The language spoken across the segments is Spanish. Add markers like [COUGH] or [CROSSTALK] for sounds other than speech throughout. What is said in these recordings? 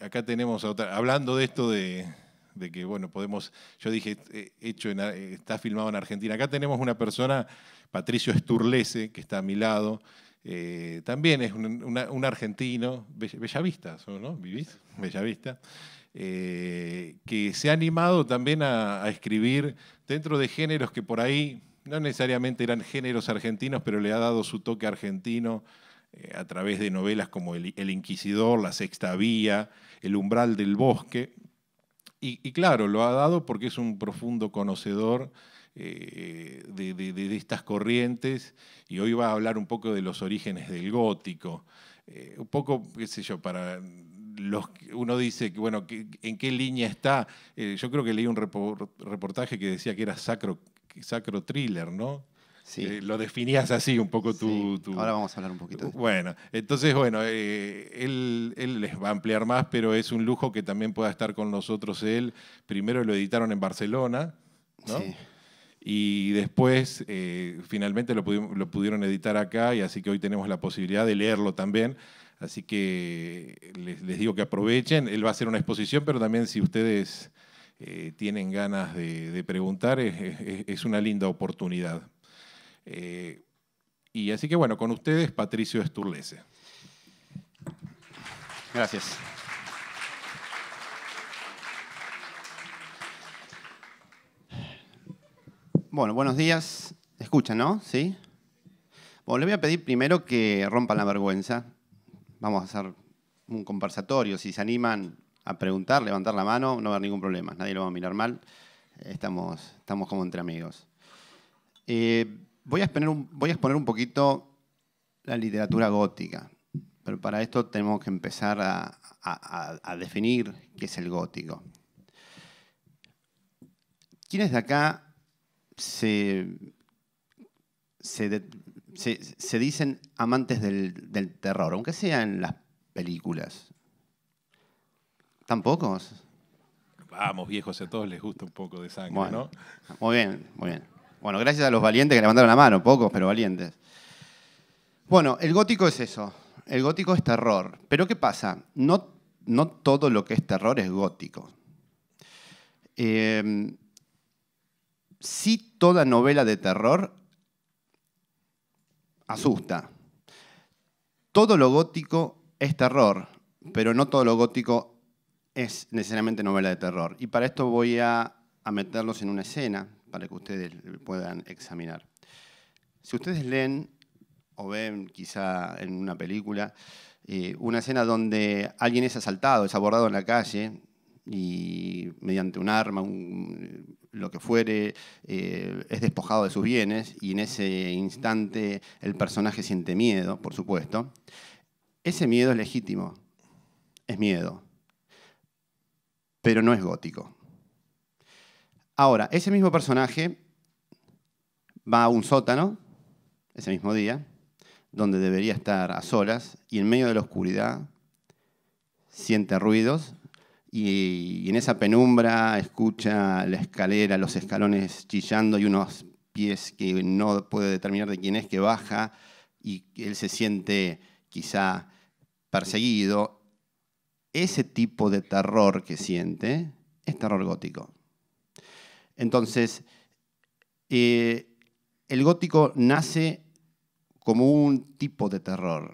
acá tenemos otra, hablando de esto de, que, bueno, podemos, yo dije, eh, hecho eh, está filmado en Argentina. Acá tenemos una persona, Patricio Esturlese, que está a mi lado. Eh, también es un, argentino, Bellavista, ¿no? ¿Vivís? Bellavista. que se ha animado también a, a escribir dentro de géneros que por ahí no necesariamente eran géneros argentinos, pero le ha dado su toque argentino eh, a través de novelas como el, Inquisidor, La Sexta Vía, El Umbral del Bosque. Y, claro, lo ha dado porque es un profundo conocedor eh, de, estas corrientes y hoy va a hablar un poco de los orígenes del gótico. Eh, un poco, qué sé yo, para los, uno dice que, bueno, en qué línea está. yo creo que leí un reportaje que decía que era sacro thriller, ¿no? Eh, lo definías así un poco tu... Ahora vamos a hablar un poquito. Bueno, entonces, bueno, eh, él, les va a ampliar más, pero es un lujo que también pueda estar con nosotros él. Primero lo editaron en Barcelona, ¿no? Sí. Y después, eh, finalmente, lo, lo pudieron editar acá y así que hoy tenemos la posibilidad de leerlo también. Así que les, digo que aprovechen. Él va a hacer una exposición, pero también si ustedes... tienen ganas de, preguntar, es una linda oportunidad. Eh, y así que bueno, con ustedes Patricio Esturlese. Gracias. Bueno, buenos días. Escuchan, ¿no? Sí. Bueno, le voy a pedir primero que rompan la vergüenza. Vamos a hacer un conversatorio. Si se animan a preguntar, levantar la mano, no va a haber ningún problema. Nadie lo va a mirar mal. Estamos, estamos como entre amigos. Eh, Voy a, exponer un, poquito la literatura gótica, pero para esto tenemos que empezar a, definir qué es el gótico. ¿Quiénes de acá se, se, dicen amantes del, terror, aunque sea en las películas? ¿Tan Vamos, viejos, a todos les gusta un poco de sangre, ¿no? Muy bien, muy bien. Bueno, gracias a los valientes que levantaron la mano, pocos, pero valientes. Bueno, el gótico es eso. El gótico es terror. Pero ¿qué pasa? No, todo lo que es terror es gótico. Em, sí toda novela de terror asusta. Todo lo gótico es terror, pero no todo lo gótico es necesariamente novela de terror. Y para esto voy a meterlos en una escena para que ustedes puedan examinar. Si ustedes leen o ven quizá en una película eh, una escena donde alguien es asaltado, es abordado en la calle y mediante un arma, lo que fuere, eh, es despojado de sus bienes y en ese instante el personaje siente miedo, por supuesto. Ese miedo es legítimo, es miedo, pero no es gótico. Ahora, ese mismo personaje va a un sótano, ese mismo día, donde debería estar a solas, y en medio de la oscuridad siente ruidos, y en esa penumbra escucha la escalera, los escalones chillando y unos pies que no puede determinar de quién es, que baja, y él se siente quizá perseguido. Ese tipo de terror que siente es terror gótico. Entonces, eh, el gótico nace como un tipo de terror.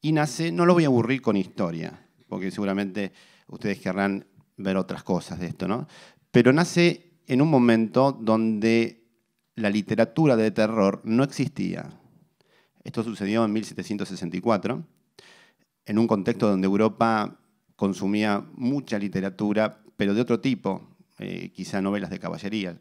Y nace, no lo voy a aburrir con historia, porque seguramente ustedes querrán ver otras cosas de esto, ¿no? Pero nace en un momento donde la literatura de terror no existía. Esto sucedió en 1764, en un contexto donde Europa consumía mucha literatura, pero de otro tipo, eh, quizá novelas de caballería.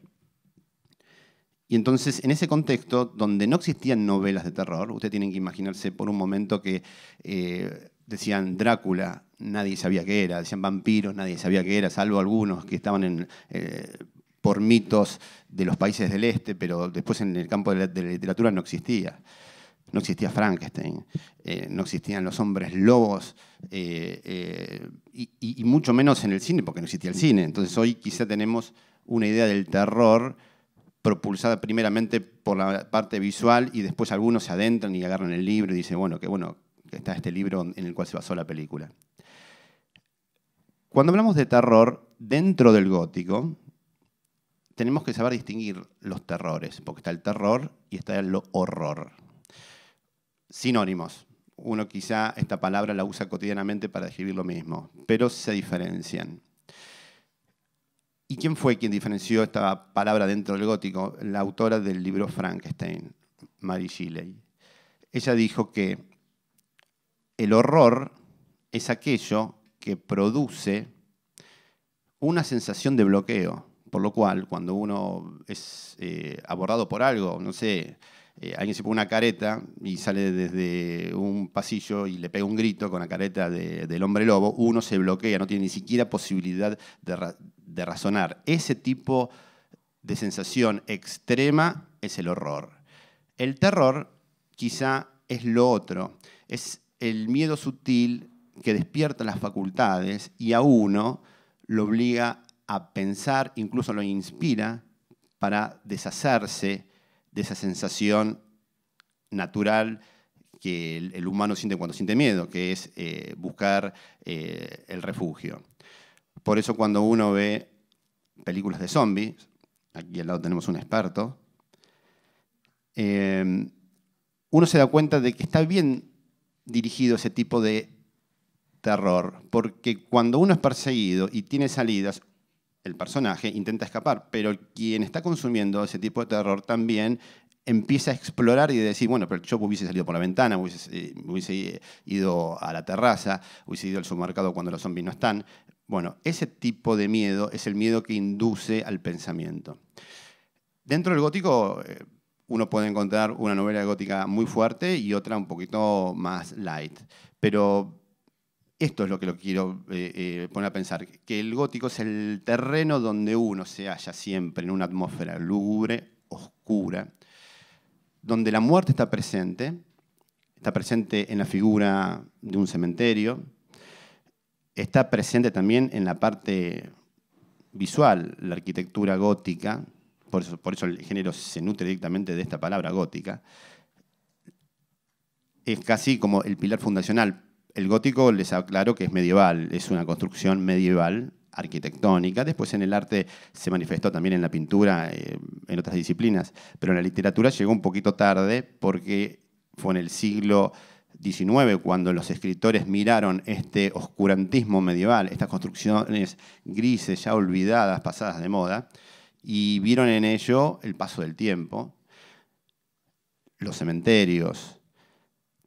Y entonces, en ese contexto, donde no existían novelas de terror, usted tienen que imaginarse por un momento que eh, decían Drácula, nadie sabía qué era, decían vampiros, nadie sabía qué era, salvo algunos que estaban en, eh, por mitos de los países del este, pero después en el campo de de la literatura no existía. No existía Frankenstein, eh, no existían los hombres lobos, eh, eh, y, y, mucho menos en el cine, porque no existía el cine. Entonces hoy quizá tenemos una idea del terror propulsada primeramente por la parte visual y después algunos se adentran y agarran el libro y dicen, bueno, qué bueno que está este libro en el cual se basó la película. Cuando hablamos de terror dentro del gótico, tenemos que saber distinguir los terrores, porque está el terror y está el horror sinónimos. Uno quizá esta palabra la usa cotidianamente para describir lo mismo, pero se diferencian. ¿Y quién fue quien diferenció esta palabra dentro del gótico? La autora del libro Frankenstein, Mary Shelley. Ella dijo que el horror es aquello que produce una sensación de bloqueo, por lo cual cuando uno es eh, abordado por algo, no sé, eh, alguien se pone una careta y sale desde un pasillo y le pega un grito con la careta del hombre lobo, uno se bloquea, no tiene ni siquiera posibilidad de, de razonar. Ese tipo de sensación extrema es el horror. El terror quizá es lo otro, es el miedo sutil que despierta las facultades y a uno lo obliga a pensar, incluso lo inspira para deshacerse de esa sensación natural que el, humano siente cuando siente miedo, que es eh, buscar eh, el refugio. Por eso cuando uno ve películas de zombies, aquí al lado tenemos un experto, em, uno se da cuenta de que está bien dirigido ese tipo de terror, porque cuando uno es perseguido y tiene salidas, el personaje intenta escapar, pero quien está consumiendo ese tipo de terror también empieza a explorar y decir, bueno, pero yo hubiese salido por la ventana, hubiese, eh, hubiese ido a la terraza, hubiese ido al supermercado cuando los zombies no están. Bueno, ese tipo de miedo es el miedo que induce al pensamiento. Dentro del gótico eh, uno puede encontrar una novela gótica muy fuerte y otra un poquito más light, pero esto es lo que lo quiero eh, eh, poner a pensar, que el gótico es el terreno donde uno se halla siempre en una atmósfera lúgubre, oscura, donde la muerte está presente, está presente en la figura de un cementerio, está presente también en la parte visual, la arquitectura gótica, por eso, por eso el género se nutre directamente de esta palabra gótica, es casi como el pilar fundacional el gótico les aclaro que es medieval, es una construcción medieval arquitectónica. Después en el arte se manifestó también en la pintura, eh, en otras disciplinas, pero en la literatura llegó un poquito tarde porque fue en el siglo XIX cuando los escritores miraron este oscurantismo medieval, estas construcciones grises ya olvidadas, pasadas de moda, y vieron en ello el paso del tiempo, los cementerios,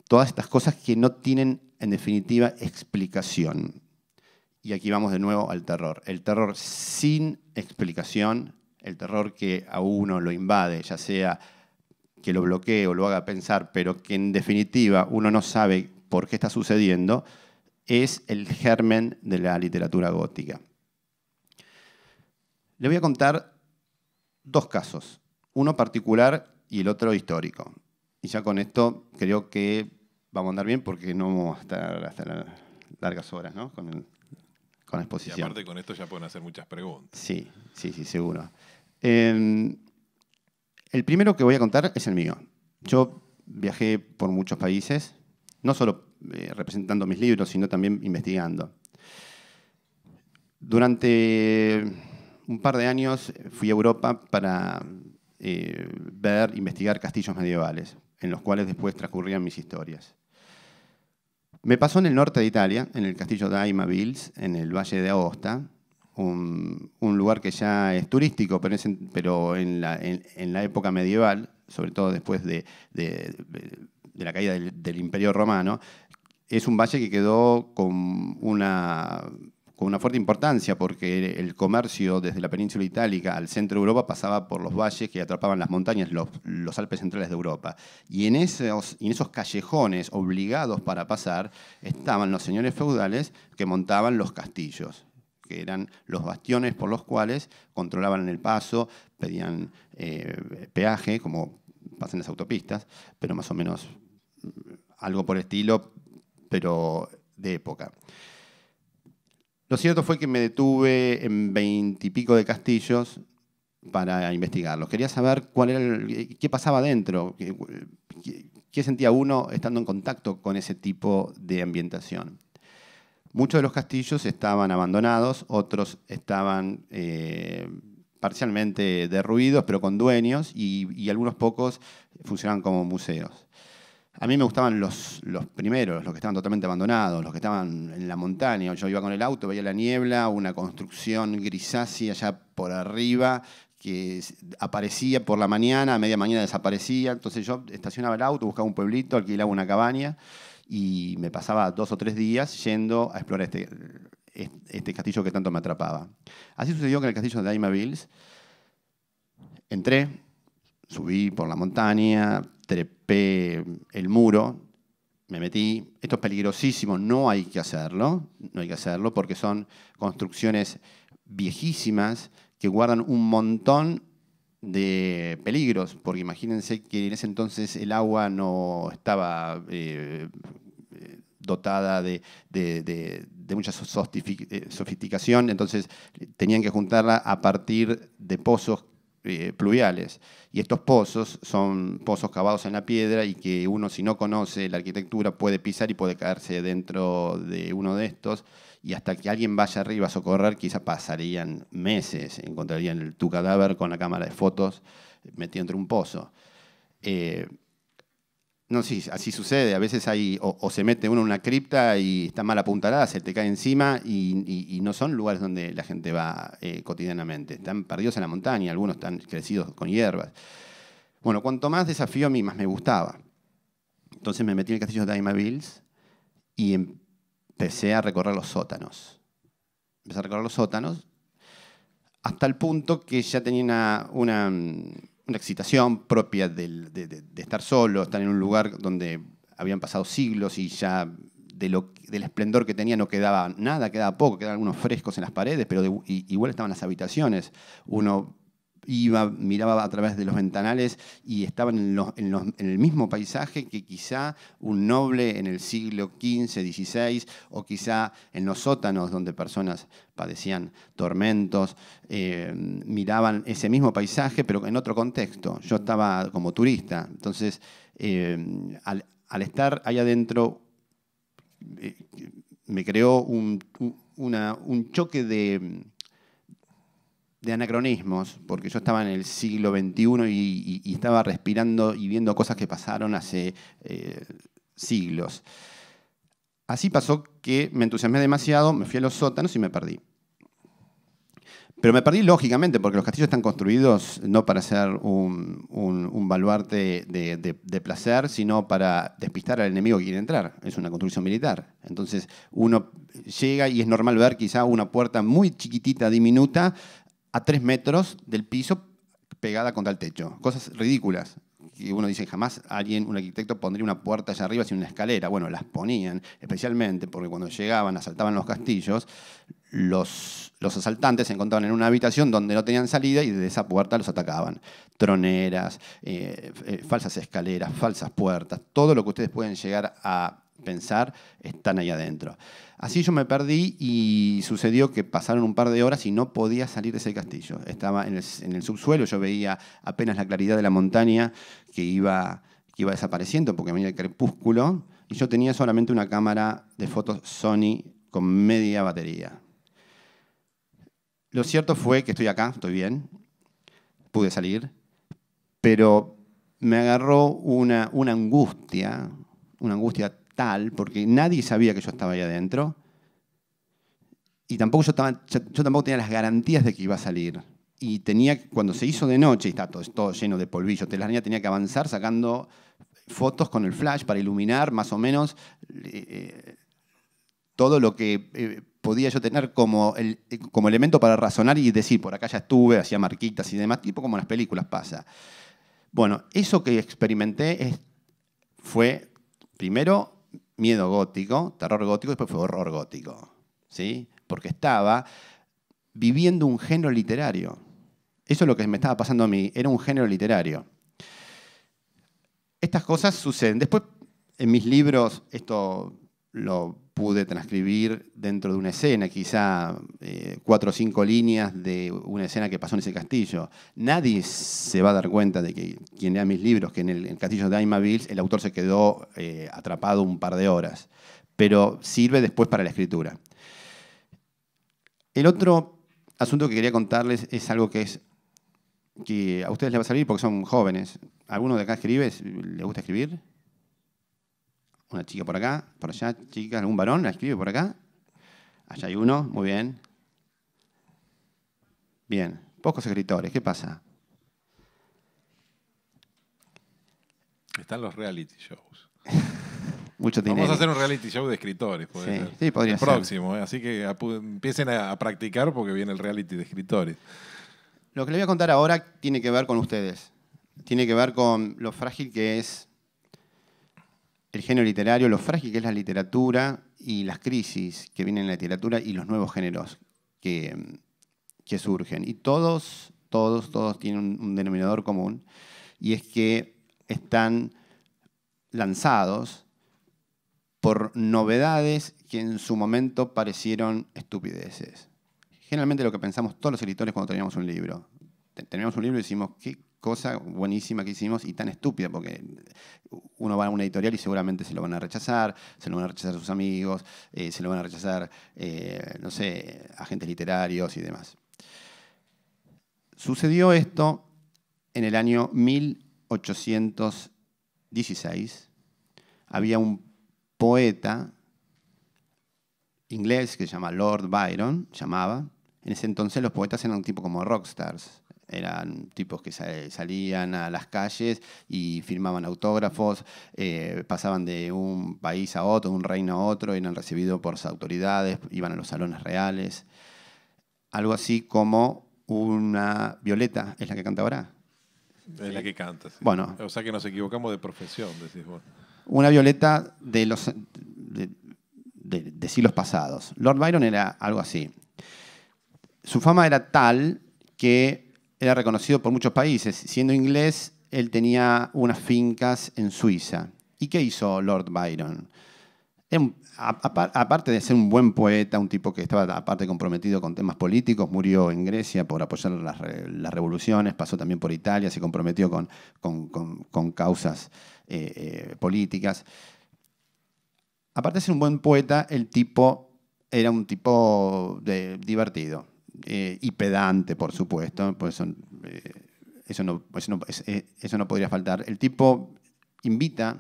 todas estas cosas que no tienen en definitiva, explicación. Y aquí vamos de nuevo al terror. El terror sin explicación, el terror que a uno lo invade, ya sea que lo bloquee o lo haga pensar, pero que en definitiva uno no sabe por qué está sucediendo, es el germen de la literatura gótica. Le voy a contar dos casos, uno particular y el otro histórico. Y ya con esto creo que vamos a andar bien porque no vamos a estar hasta largas horas ¿no? con, la exposición. Y aparte con esto ya pueden hacer muchas preguntas. Sí, sí, sí, seguro. Em, el primero que voy a contar es el mío. Yo viajé por muchos países, no solo eh, representando mis libros, sino también investigando. Durante un par de años fui a Europa para eh, ver, investigar castillos medievales, en los cuales después transcurrían mis historias. Me pasó en el norte de Italia, en el castillo de Vils, en el Valle de Aosta, un, lugar que ya es turístico, pero, en, la, época medieval, sobre todo después de, la caída del Imperio Romano, es un valle que quedó con una con una fuerte importancia porque el comercio desde la península itálica al centro de Europa pasaba por los valles que atrapaban las montañas, los, Alpes centrales de Europa. Y en esos, callejones obligados para pasar estaban los señores feudales que montaban los castillos que eran los bastiones por los cuales controlaban el paso, pedían eh, peaje, como pasan las autopistas, pero más o menos mm, algo por estilo, pero de época. Lo cierto fue que me detuve en veintipico de castillos para investigarlos. Quería saber cuál era qué pasaba dentro, qué, sentía uno estando en contacto con ese tipo de ambientación. Muchos de los castillos estaban abandonados, otros estaban eh, parcialmente derruidos, pero con dueños, y, y, algunos pocos funcionaban como museos. A mí me gustaban los, los primeros, los que estaban totalmente abandonados, los que estaban en la montaña. Yo iba con el auto, veía la niebla, una construcción grisácea allá por arriba, que aparecía por la mañana, a media mañana desaparecía. Entonces yo estacionaba el auto, buscaba un pueblito, alquilaba una cabaña y me pasaba dos o tres días yendo a explorar este, este castillo que tanto me atrapaba. Así sucedió que en el castillo de Daima Bills entré, subí por la montaña, el muro, me metí. Esto es peligrosísimo, no hay que hacerlo, no hay que hacerlo porque son construcciones viejísimas que guardan un montón de peligros, porque imagínense que en ese entonces el agua no estaba eh, dotada de, mucha eh, sofisticación, entonces tenían que juntarla a partir de pozos eh, pluviales. Y estos pozos son pozos cavados en la piedra y que uno si no conoce la arquitectura puede pisar y puede caerse dentro de uno de estos. Y hasta que alguien vaya arriba a socorrer, quizá pasarían meses, encontrarían tu cadáver con la cámara de fotos metido entre un pozo. Eh, no, sí, así sucede. A veces hay, o, se mete uno en una cripta y está mal apuntalada, se te cae encima y, no son lugares donde la gente va eh, cotidianamente. Están perdidos en la montaña, algunos están crecidos con hierbas. Bueno, cuanto más desafío a mí, más me gustaba. Entonces me metí en el castillo de Bills y empecé a recorrer los sótanos. Empecé a recorrer los sótanos hasta el punto que ya tenía una una excitación propia de, estar solo, estar en un lugar donde habían pasado siglos y ya del esplendor que tenía no quedaba nada, quedaba poco, quedaban algunos frescos en las paredes, pero igual estaban las habitaciones. Uno iba, miraba a través de los ventanales y estaban en, el mismo paisaje que quizá un noble en el siglo XV, XVI, o quizá en los sótanos donde personas padecían tormentos, eh, miraban ese mismo paisaje, pero en otro contexto. Yo estaba como turista, entonces eh, al, estar allá adentro eh, me creó un choque de de anacronismos, porque yo estaba en el siglo XXI y, estaba respirando y viendo cosas que pasaron hace eh, siglos. Así pasó que me entusiasmé demasiado, me fui a los sótanos y me perdí. Pero me perdí lógicamente, porque los castillos están construidos no para ser un, baluarte de, de, placer, sino para despistar al enemigo que quiere entrar. Es una construcción militar. Entonces uno llega y es normal ver quizá una puerta muy chiquitita, diminuta, a tres metros del piso pegada contra el techo. Cosas ridículas. Y uno dice, jamás alguien, un arquitecto, pondría una puerta allá arriba sin una escalera. Bueno, las ponían, especialmente porque cuando llegaban, asaltaban los castillos, los, los asaltantes se encontraban en una habitación donde no tenían salida y desde esa puerta los atacaban. Troneras, eh, eh, falsas escaleras, falsas puertas, todo lo que ustedes pueden llegar a pensar están ahí adentro. Así yo me perdí y sucedió que pasaron un par de horas y no podía salir de ese castillo. Estaba en el, en el subsuelo, yo veía apenas la claridad de la montaña que iba, que iba desapareciendo porque venía el crepúsculo y yo tenía solamente una cámara de fotos Sony con media batería. Lo cierto fue que estoy acá, estoy bien, pude salir, pero me agarró una, una angustia, una angustia porque nadie sabía que yo estaba ahí adentro. Y tampoco yo, estaba, yo tampoco tenía las garantías de que iba a salir. Y tenía, cuando se hizo de noche, y está todo, lleno de polvillo, tenía que avanzar sacando fotos con el flash para iluminar más o menos eh, todo lo que eh, podía yo tener como, como elemento para razonar y decir, por acá ya estuve, hacía marquitas y demás, tipo como en las películas pasa. Bueno, eso que experimenté fue, primero, miedo gótico, terror gótico, después fue horror gótico. ¿sí? Porque estaba viviendo un género literario. Eso es lo que me estaba pasando a mí, era un género literario. Estas cosas suceden. Después, en mis libros, esto lo pude transcribir dentro de una escena, quizá eh, cuatro o cinco líneas de una escena que pasó en ese castillo. Nadie se va a dar cuenta de que quien lea mis libros, que en el, castillo de Aymaville el autor se quedó eh, atrapado un par de horas, pero sirve después para la escritura. El otro asunto que quería contarles es algo que es que a ustedes les va a servir porque son jóvenes. ¿Alguno de acá escribe? ¿Le gusta escribir? una chica por acá, por allá, chica, algún varón, la escribe por acá. Allá hay uno, muy bien. Bien, pocos escritores, ¿qué pasa? Están los reality shows. [LAUGHS] Mucho dinero. Vamos a hacer un reality show de escritores. Sí, sí, podría el próximo, ¿eh? así que empiecen a practicar porque viene el reality de escritores. Lo que les voy a contar ahora tiene que ver con ustedes. Tiene que ver con lo frágil que es el género literario, lo frágil que es la literatura y las crisis que vienen en la literatura y los nuevos géneros que, que surgen. Y todos, todos, todos tienen un, un denominador común y es que están lanzados por novedades que en su momento parecieron estupideces. Generalmente lo que pensamos todos los editores cuando teníamos un libro. Teníamos un libro y decimos, ¿qué, cosa buenísima que hicimos y tan estúpida, porque uno va a una editorial y seguramente se lo van a rechazar, se lo van a rechazar sus amigos, eh, se lo van a rechazar, eh, no sé, agentes literarios y demás. Sucedió esto en el año 1816. Había un poeta inglés que se llama Lord Byron, llamaba. En ese entonces los poetas eran un tipo como rockstars eran tipos que salían a las calles y firmaban autógrafos, eh, pasaban de un país a otro, de un reino a otro, eran recibidos por autoridades, iban a los salones reales. Algo así como una Violeta, es la que canta ahora. Es la que canta, Bueno. O sea que nos equivocamos de profesión, decís vos. Una Violeta de los... de siglos pasados. Lord Byron era algo así. Su fama era tal que era reconocido por muchos países. Siendo inglés, él tenía unas fincas en Suiza. ¿Y qué hizo Lord Byron? Aparte de ser un buen poeta, un tipo que estaba aparte comprometido con temas políticos, murió en Grecia por apoyar las, revoluciones, pasó también por Italia, se comprometió con, causas eh, eh, políticas. Aparte de ser un buen poeta, el tipo era un tipo de, divertido eh, y pedante, por supuesto, pues eso, eh, eso, no, pues eh, eso, no, podría faltar. El tipo invita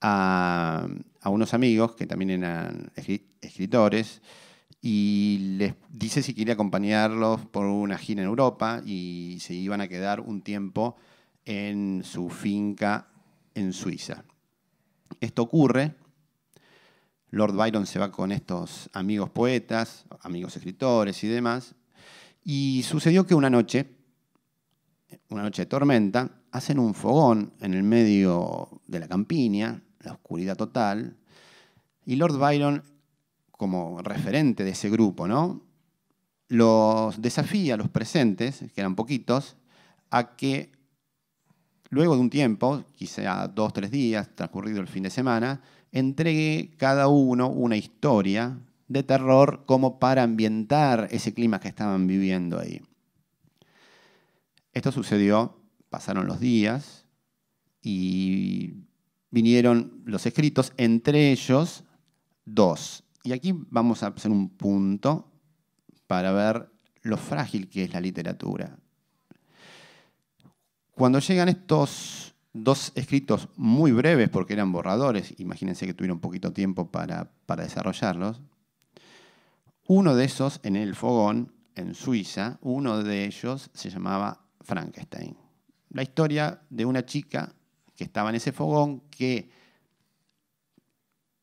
a unos amigos que también eran escritores y les dice si quiere acompañarlos por una gira en Europa y se iban a quedar un tiempo en su finca en Suiza. Esto ocurre Lord Byron se va con estos amigos poetas, amigos escritores y demás. Y sucedió que una noche, una noche de tormenta, hacen un fogón en el medio de la campiña, la oscuridad total, y Lord Byron, como referente de ese grupo, ¿no? los desafía a los presentes, que eran poquitos, a que luego de un tiempo, quizá dos, tres días, transcurrido el fin de semana, entregué cada uno una historia de terror como para ambientar ese clima que estaban viviendo ahí. Esto sucedió, pasaron los días y vinieron los escritos, entre ellos dos. Y aquí vamos a hacer un punto para ver lo frágil que es la literatura. Cuando llegan estos dos escritos muy breves, porque eran borradores, imagínense que tuvieron poquito tiempo para, desarrollarlos. Uno de esos, en el fogón, en Suiza, uno de ellos se llamaba Frankenstein. La historia de una chica que estaba en ese fogón que,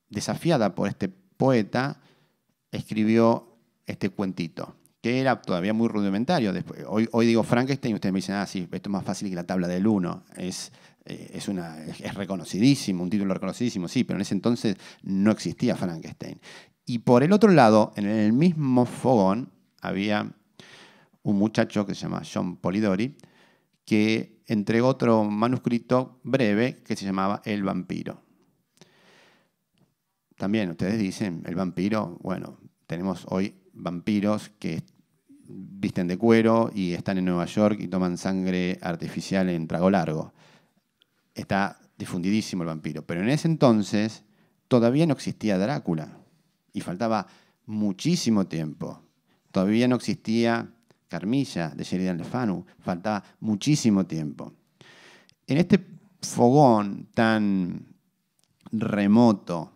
desafiada por este poeta, escribió este cuentito, que era todavía muy rudimentario. hoy, hoy digo Frankenstein y ustedes me dicen, ah, sí, esto es más fácil que la tabla del 1. Es eh, es, una, es reconocidísimo, un título reconocidísimo, sí, pero en ese entonces no existía Frankenstein. Y por el otro lado, en el mismo fogón, había un muchacho que se llama John Polidori, que entregó otro manuscrito breve que se llamaba El vampiro. También ustedes dicen, el vampiro, bueno, tenemos hoy vampiros que visten de cuero y están en Nueva York y toman sangre artificial en trago largo está difundidísimo el vampiro. Pero en ese entonces todavía no existía Drácula y faltaba muchísimo tiempo. Todavía no existía Carmilla de Sheridan Lefanu, Fanu, faltaba muchísimo tiempo. En este fogón tan remoto,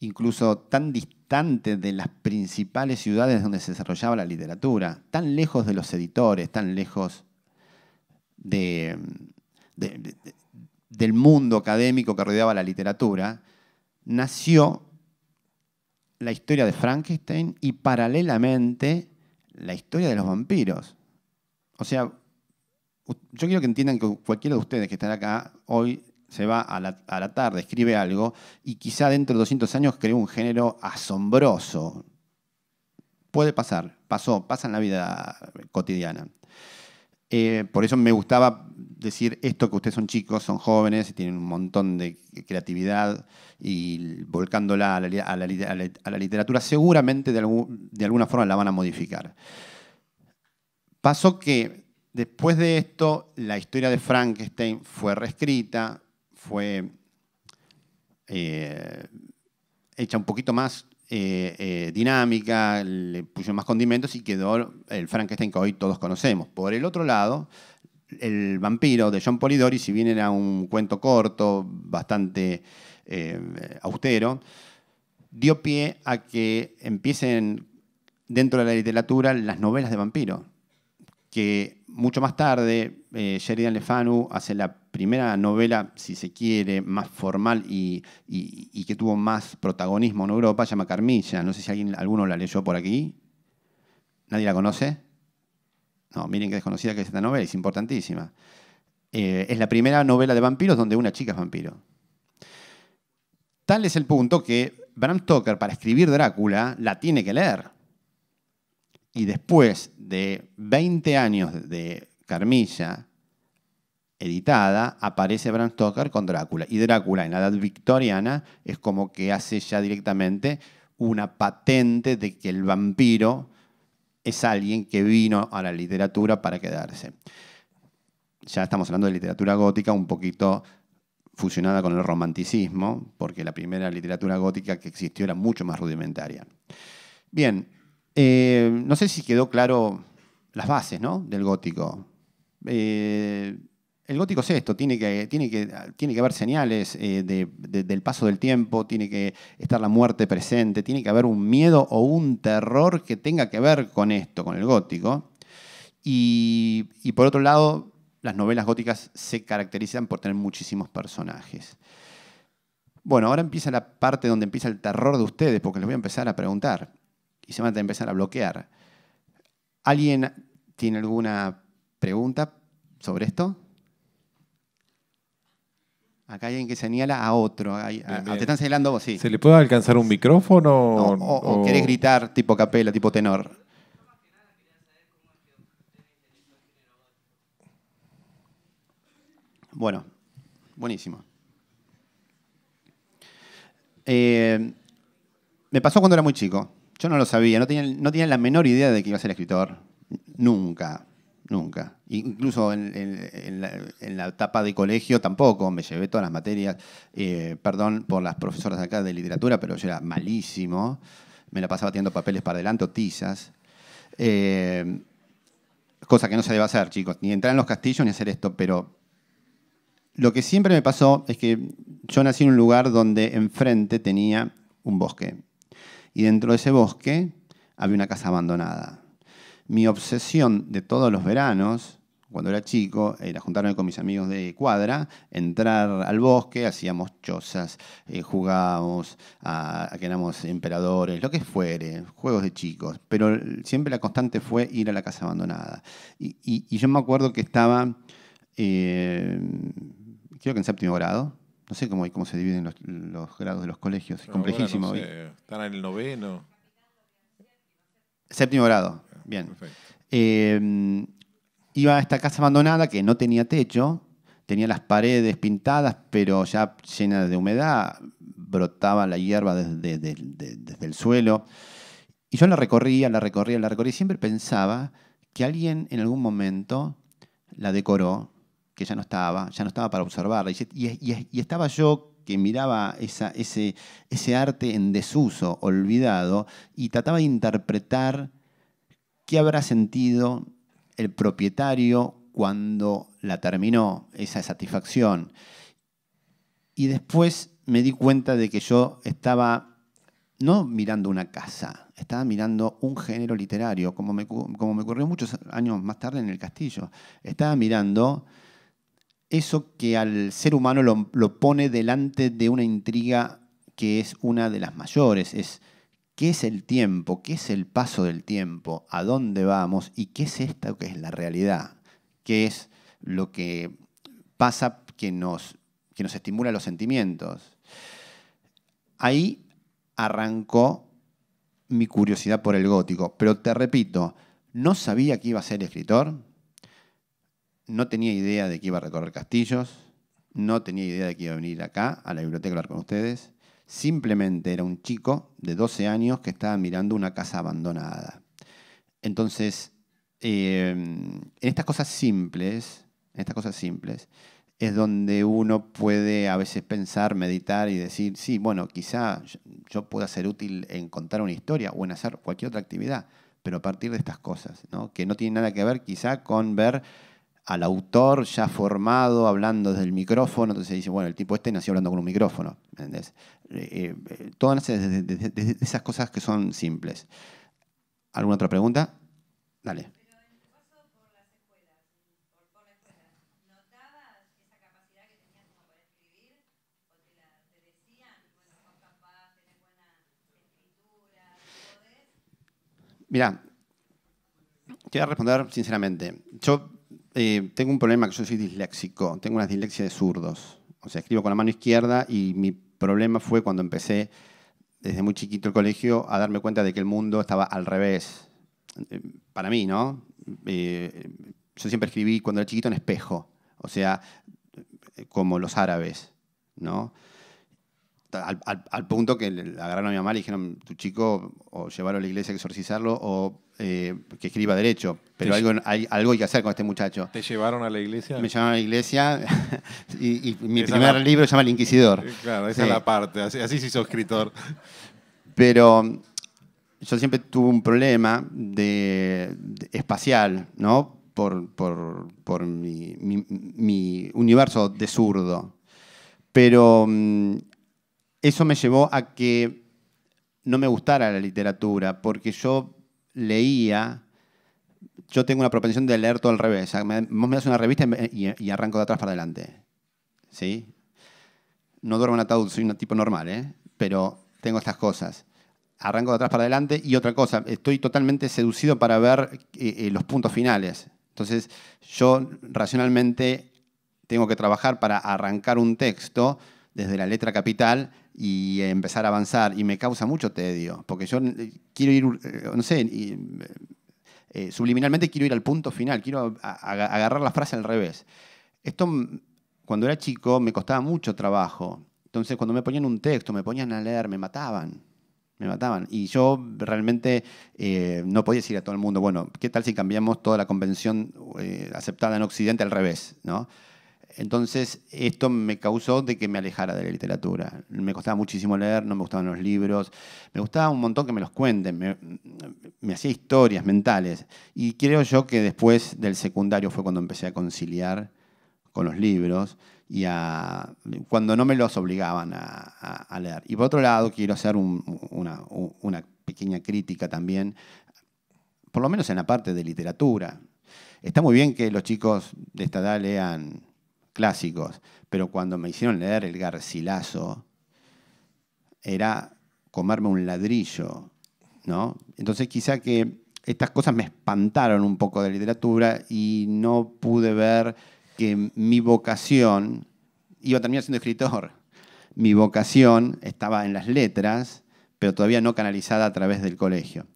incluso tan distante de las principales ciudades donde se desarrollaba la literatura, tan lejos de los editores, tan lejos de, del mundo académico que rodeaba la literatura, nació la historia de Frankenstein y paralelamente la historia de los vampiros. O sea, yo quiero que entiendan que cualquiera de ustedes que están acá hoy se va a la, tarde, escribe algo y quizá dentro de 200 años creó un género asombroso. Puede pasar, pasó, pasa en la vida cotidiana. Eh, por eso me gustaba decir esto que ustedes son chicos, son jóvenes, tienen un montón de creatividad y volcándola a la, literatura, seguramente de, alguna forma la van a modificar. Pasó que después de esto, la historia de Frankenstein fue reescrita, fue eh, hecha un poquito más eh, eh, dinámica, le pusieron más condimentos y quedó el Frankenstein que hoy todos conocemos. Por el otro lado, El vampiro de John Polidori, si bien era un cuento corto, bastante eh, austero, dio pie a que empiecen dentro de la literatura las novelas de vampiro, que mucho más tarde Sheridan Le Fanu hace la primera novela, si se quiere, más formal y, que tuvo más protagonismo en Europa, se llama Carmilla. No sé si alguien, alguno la leyó por aquí. ¿Nadie la conoce? No, miren qué desconocida que es esta novela, es importantísima. Eh, es la primera novela de vampiros donde una chica es vampiro. Tal es el punto que Bram Stoker, para escribir Drácula, la tiene que leer. Y después de 20 años de Carmilla, editada, aparece Bram Stoker con Drácula. Y Drácula en la edad victoriana es como que hace ya directamente una patente de que el vampiro es alguien que vino a la literatura para quedarse. Ya estamos hablando de literatura gótica un poquito fusionada con el romanticismo, porque la primera literatura gótica que existió era mucho más rudimentaria. Bien, eh, no sé si quedó claro las bases del gótico. Eh, el gótico es esto, tiene que, tiene que, tiene que haber señales eh, del paso del tiempo, tiene que estar la muerte presente, tiene que haber un miedo o un terror que tenga que ver con esto, con el gótico. Y, y por otro lado, las novelas góticas se caracterizan por tener muchísimos personajes. Bueno, ahora empieza la parte donde empieza el terror de ustedes, porque les voy a empezar a preguntar y se van a empezar a bloquear. ¿Alguien tiene alguna pregunta sobre esto? Acá hay alguien que señala a otro. Te están señalando vos, sí. ¿Se le puede alcanzar un micrófono? o, o, querés gritar tipo capela, tipo tenor. Bueno, buenísimo. Eh, me pasó cuando era muy chico. Yo no lo sabía, no tenía, no tenía la menor idea de que iba a ser escritor. Nunca. Nunca. Incluso en, la, etapa de colegio tampoco, me llevé todas las materias. Eh, perdón por las profesoras acá de literatura, pero yo era malísimo. Me la pasaba tirando papeles para adelante tizas. Eh, cosa que no se debe hacer, chicos. Ni entrar en los castillos ni hacer esto, pero lo que siempre me pasó es que yo nací en un lugar donde enfrente tenía un bosque. Y dentro de ese bosque había una casa abandonada mi obsesión de todos los veranos, cuando era chico, era juntarme con mis amigos de cuadra, entrar al bosque, hacíamos chozas, eh, jugábamos a, que éramos emperadores, lo que fuere, juegos de chicos. Pero siempre la constante fue ir a la casa abandonada. Y, yo me acuerdo que estaba, eh, creo que en séptimo grado, no sé cómo, cómo se dividen los, grados de los colegios, es complejísimo. Están en el noveno. Séptimo grado. Bien. Em, iba a esta casa abandonada que no tenía techo, tenía las paredes pintadas, pero ya llenas de humedad, brotaba la hierba desde, el suelo. Y yo la recorría, la recorría, la recorría, y siempre pensaba que alguien en algún momento la decoró, que ya no estaba, ya no estaba para observarla. Y, estaba yo que miraba esa, ese, ese arte en desuso, olvidado, y trataba de interpretar ¿Qué habrá sentido el propietario cuando la terminó, esa satisfacción? Y después me di cuenta de que yo estaba no mirando una casa, estaba mirando un género literario, como me, como me ocurrió muchos años más tarde en el castillo. Estaba mirando eso que al ser humano lo, lo pone delante de una intriga que es una de las mayores, es qué es el tiempo, qué es el paso del tiempo, a dónde vamos y qué es esto que es la realidad, qué es lo que pasa que nos, que nos estimula los sentimientos. Ahí arrancó mi curiosidad por el gótico, pero te repito, no sabía que iba a ser escritor, no tenía idea de que iba a recorrer castillos, no tenía idea de que iba a venir acá a la biblioteca a hablar con ustedes. Simplemente era un chico de 12 años que estaba mirando una casa abandonada. Entonces, eh, en estas cosas simples, en estas cosas simples, es donde uno puede a veces pensar, meditar y decir, sí, bueno, quizá yo pueda ser útil en contar una historia o en hacer cualquier otra actividad, pero a partir de estas cosas, que no tienen nada que ver quizá con ver al autor ya formado hablando desde el micrófono. Entonces se dice, bueno, el tipo este nació hablando con un micrófono. Eh, eh, eh, todo nace de esas cosas que son simples. ¿Alguna otra pregunta? Dale. ¿Pero en el paso por las escuelas, por las escuelas, ¿notabas esa capacidad que tenían para escribir? ¿O te decían, bueno, son tenés de buena escritura, poder? Mirá, te voy a responder sinceramente. Yo... Eh, tengo un problema que yo soy disléxico, tengo una dislexia de zurdos. O sea, escribo con la mano izquierda y mi problema fue cuando empecé desde muy chiquito el colegio a darme cuenta de que el mundo estaba al revés. Eh, para mí, ¿no? Eh, yo siempre escribí cuando era chiquito en espejo, o sea, como los árabes, ¿no? Al, punto que le agarraron a mi mamá y dijeron, tu chico, o llevarlo a la iglesia a exorcizarlo, o eh, que escriba derecho, pero algo hay, que hacer con este muchacho. ¿Te llevaron a la iglesia? Me llevaron a la iglesia [LAUGHS] y, mi primer libro se llama El Inquisidor. Eh, claro, esa es la parte, así, así se hizo escritor. Pero mm, yo siempre tuve un problema espacial, ¿no? Por, por, mi, universo de zurdo. Pero mm, eso me llevó a que no me gustara la literatura, porque yo leía, yo tengo una propensión de leer todo al revés. me, vos me das una revista y, arranco de atrás para adelante. ¿Sí? No duermo en ataúd, soy un tipo normal, ¿eh? pero tengo estas cosas. Arranco de atrás para adelante y otra cosa, estoy totalmente seducido para ver eh, eh, los puntos finales. Entonces, yo racionalmente tengo que trabajar para arrancar un texto desde la letra capital y empezar a avanzar. Y me causa mucho tedio, porque yo eh, quiero ir, eh, no sé, eh, subliminalmente quiero ir al punto final, quiero agarrar la frase al revés. Esto, mm, cuando era chico, me costaba mucho trabajo. Entonces, cuando me ponían un texto, me ponían a leer, me mataban. Me mataban. Y yo realmente no podía decir a todo el mundo, bueno, ¿qué tal si cambiamos toda la convención aceptada en Occidente al revés? ¿no? Entonces, esto me causó de que me alejara de la literatura. Me costaba muchísimo leer, no me gustaban los libros, me gustaba un montón que me los cuenten, me, hacía historias mentales. Y creo yo que después del secundario fue cuando empecé a conciliar con los libros y cuando no me los obligaban a, leer. Y por otro lado, quiero hacer una pequeña crítica también, por lo menos en la parte de literatura. Está muy bien que los chicos de esta edad lean clásicos, pero cuando me hicieron leer el Garcilaso, era comerme un ladrillo, ¿no? Entonces quizá que estas cosas me espantaron un poco de literatura y no pude ver que mi vocación, iba a terminar siendo escritor, mi vocación estaba en las letras, pero todavía no canalizada a través del colegio.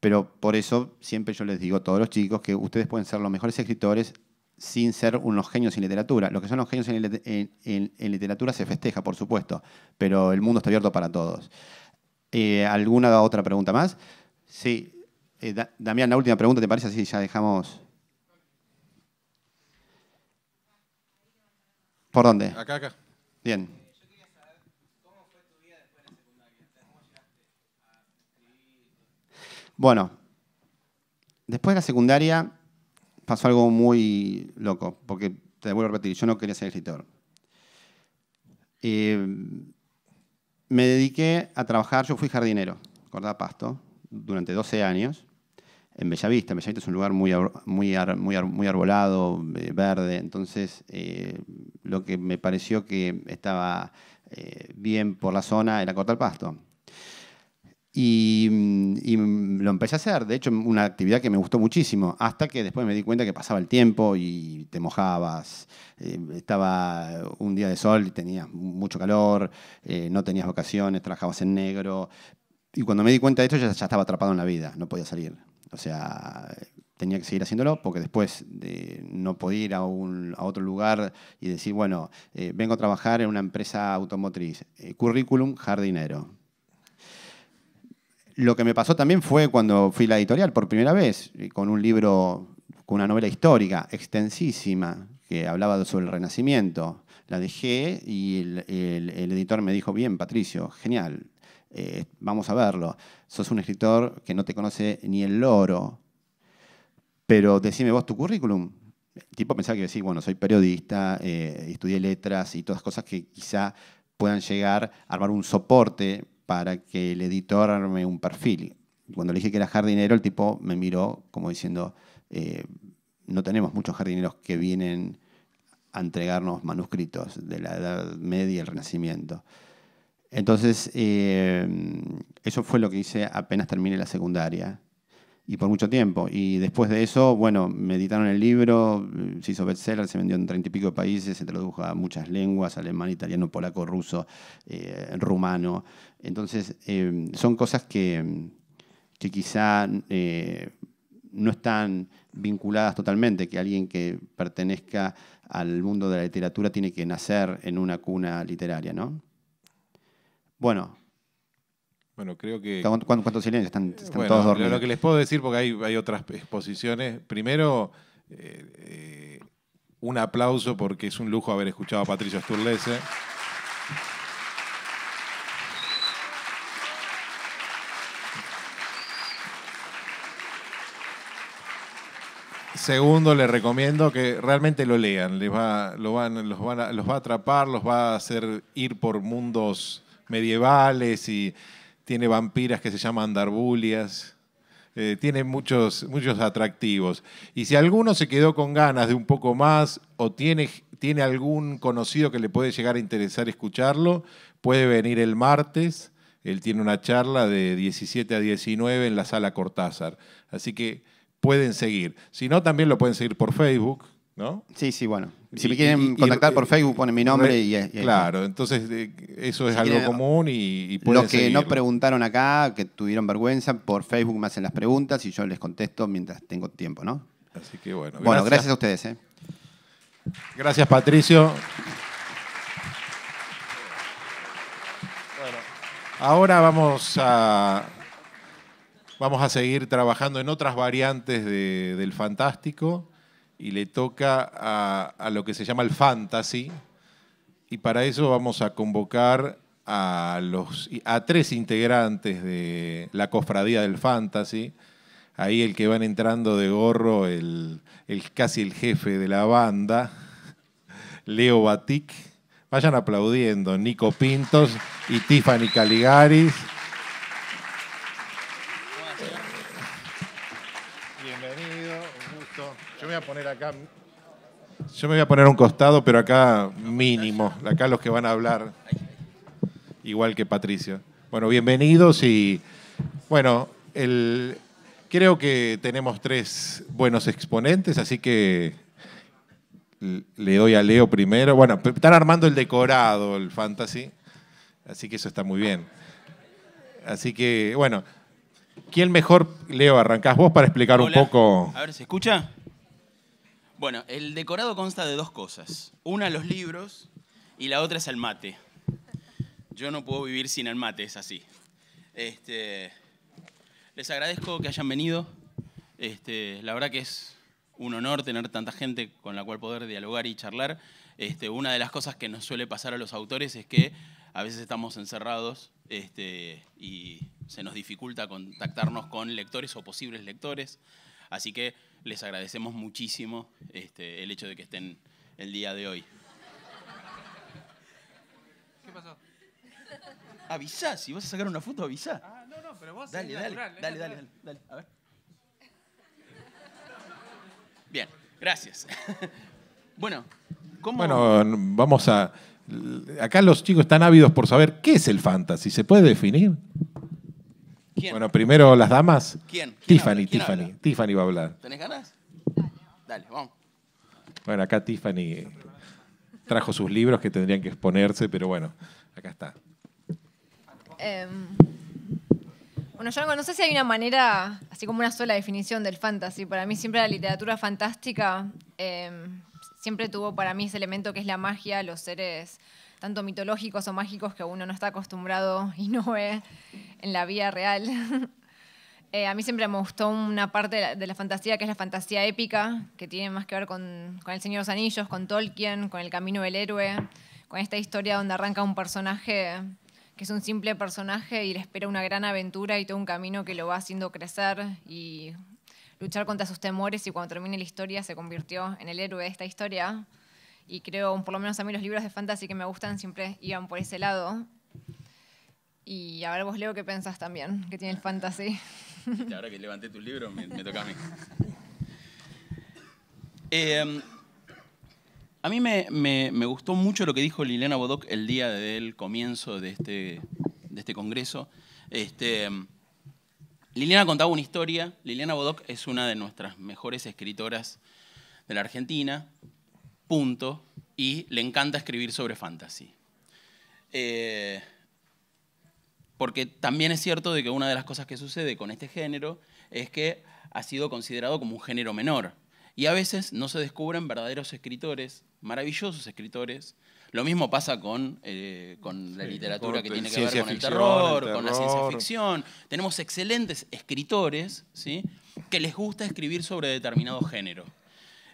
Pero por eso siempre yo les digo a todos los chicos que ustedes pueden ser los mejores escritores sin ser unos genios en literatura. Lo que son los genios en, literatura se festeja, por supuesto, pero el mundo está abierto para todos. Eh, ¿Alguna otra pregunta más? Sí. Eh, Damián, la última pregunta, ¿te parece? Así ya dejamos. ¿Por dónde? Acá, acá. Bien. Bueno, después de la secundaria pasó algo muy loco, porque te vuelvo a repetir, yo no quería ser escritor. Eh, me dediqué a trabajar, yo fui jardinero, cortaba pasto, durante 12 años, en Bellavista. Bellavista es un lugar muy, muy, muy, arbolado, eh, verde, entonces eh, lo que me pareció que estaba bien por la zona era cortar pasto. Y, lo empecé a hacer, de hecho, una actividad que me gustó muchísimo, hasta que después me di cuenta que pasaba el tiempo y te mojabas, eh, estaba un día de sol y tenías mucho calor, eh, no tenías vacaciones, trabajabas en negro. Y cuando me di cuenta de esto ya, estaba atrapado en la vida, no podía salir. O sea, tenía que seguir haciéndolo porque después de no podía ir a, un, a, otro lugar y decir, bueno, eh, vengo a trabajar en una empresa automotriz, currículum, jardinero lo que me pasó también fue cuando fui a la editorial por primera vez, eh, con un libro, con una novela histórica extensísima, que hablaba sobre el Renacimiento. La dejé y el, editor me dijo, bien, Patricio, genial, eh, vamos a verlo. Sos un escritor que no te conoce ni el loro, pero decime vos tu currículum. El tipo pensaba que decir, bueno, soy periodista, eh, estudié letras y todas cosas que quizá puedan llegar a armar un soporte para que el editor arme un perfil. Cuando le dije que era jardinero, el tipo me miró como diciendo, eh, no tenemos muchos jardineros que vienen a entregarnos manuscritos de la Edad Media y el Renacimiento. Entonces, eh, eso fue lo que hice apenas terminé la secundaria y por mucho tiempo. Y después de eso, bueno, me editaron el libro, eh, se hizo bestseller, se vendió en treinta y pico países, se tradujo a muchas lenguas, alemán, italiano, polaco, ruso, eh, rumano. Entonces, em, son cosas que, que quizá eh, no están vinculadas totalmente, que alguien que pertenezca al mundo de la literatura tiene que nacer en una cuna literaria, ¿no? Bueno, bueno, creo que. ¿Cuántos silencios? Están, todos dormidos. Lo que les puedo decir, porque hay, otras exposiciones. Primero, eh, eh, un aplauso porque es un lujo haber escuchado a Patricio Sturlese. Segundo, les recomiendo que realmente lo lean, les va, lo van, los, van los va a atrapar, los va a hacer ir por mundos medievales y tiene vampiras que se llaman darbulias. Eh, tiene muchos, muchos atractivos. Y si alguno se quedó con ganas de un poco más o tiene, tiene algún conocido que le puede llegar a interesar escucharlo, puede venir el martes. Él tiene una charla de 17 a 19 en la sala Cortázar. Así que pueden seguir. Si no, también lo pueden seguir por Facebook, ¿no? Sí, sí, bueno. Si me quieren contactar por Facebook, ponen mi nombre y, Claro, entonces eh, eso es algo común y, pueden Los que no preguntaron acá, que tuvieron vergüenza, por Facebook me hacen las preguntas y yo les contesto mientras tengo tiempo, ¿no? Así que bueno. Bueno, gracias a ustedes. ¿eh? Gracias, Patricio. Bueno, ahora vamos a, vamos a seguir trabajando en otras variantes del fantástico y le toca a, lo que se llama el fantasy. Y para eso vamos a convocar a, los, a tres integrantes de la cofradía del fantasy. Ahí el que van entrando de gorro, el, el casi el jefe de la banda, [LAUGHS] Leo Batic. Vayan aplaudiendo, Nico Pintos y Tiffany Caligaris. voy a poner acá. Yo me voy a poner un costado, pero acá mínimo. Acá los que van a hablar, igual que Patricio. Bueno, bienvenidos y bueno, el, creo que tenemos tres buenos exponentes, así que le doy a Leo primero. Bueno, están armando el decorado, el fantasy, así que eso está muy bien. Así que, bueno, ¿quién mejor, Leo, arrancás vos para explicar un poco? A ver, ¿se escucha? Bueno, el decorado consta de dos cosas. Una, los libros, y la otra es el mate. Yo no puedo vivir sin el mate, es así. Este, les agradezco que hayan venido. Este, la verdad que es un honor tener tanta gente con la cual poder dialogar y charlar. Este, una de las cosas que nos suele pasar a los autores es que a veces estamos encerrados y se nos dificulta contactarnos con lectores o posibles lectores. Así que les agradecemos muchísimo este, el hecho de que estén el día de hoy. ¿Qué pasó? Avisá, si vas a sacar una foto, avisa. Ah, no, no, pero vos dale, dale, dale, dale, dale, dale, a ver. Bien, gracias. [LAUGHS] bueno, ¿cómo? Bueno, vamos a. Acá los chicos están ávidos por saber qué es el fantasy. ¿Se puede definir? Bueno, primero las damas. ¿Quién? Tiffany, Tiffany. Tiffany va a hablar. ¿Tenés ganas? Dale, vamos. Bueno, acá Tiffany trajo sus libros que tendrían que exponerse, pero bueno, acá está. Em, bueno, yo no sé si hay una manera, así como una sola definición del fantasy. Para mí siempre la literatura fantástica em, siempre tuvo para mí ese elemento que es la magia, los seres tanto mitológicos o mágicos que uno no está acostumbrado y no ve en la vida real. [LAUGHS] Eh, a mí siempre me gustó una parte de la, fantasía que es la fantasía épica, que tiene más que ver con, con El Señor de los Anillos, con Tolkien, con El Camino del Héroe, con esta historia donde arranca un personaje que es un simple personaje y le espera una gran aventura y todo un camino que lo va haciendo crecer y luchar contra sus temores y cuando termine la historia se convirtió en el héroe de esta historia y creo, por lo menos a mí los libros de fantasy que me gustan siempre iban por ese lado. Y a ver vos Leo qué pensás también, que tiene el fantasy. Y ahora que levanté tu libro me, toca a mí. [LAUGHS] Em, a mí me, gustó mucho lo que dijo Liliana Bodoc el día del comienzo de este, de este congreso. Este, Liliana contaba una historia. Liliana Bodoc es una de nuestras mejores escritoras de la Argentina punto, y le encanta escribir sobre fantasy. Eh, porque también es cierto de que una de las cosas que sucede con este género es que ha sido considerado como un género menor. Y a veces no se descubren verdaderos escritores, maravillosos escritores. Lo mismo pasa con, eh, la literatura que tiene que ver con el terror, con la ciencia ficción. Tenemos excelentes escritores ¿sí? que les gusta escribir sobre determinado género.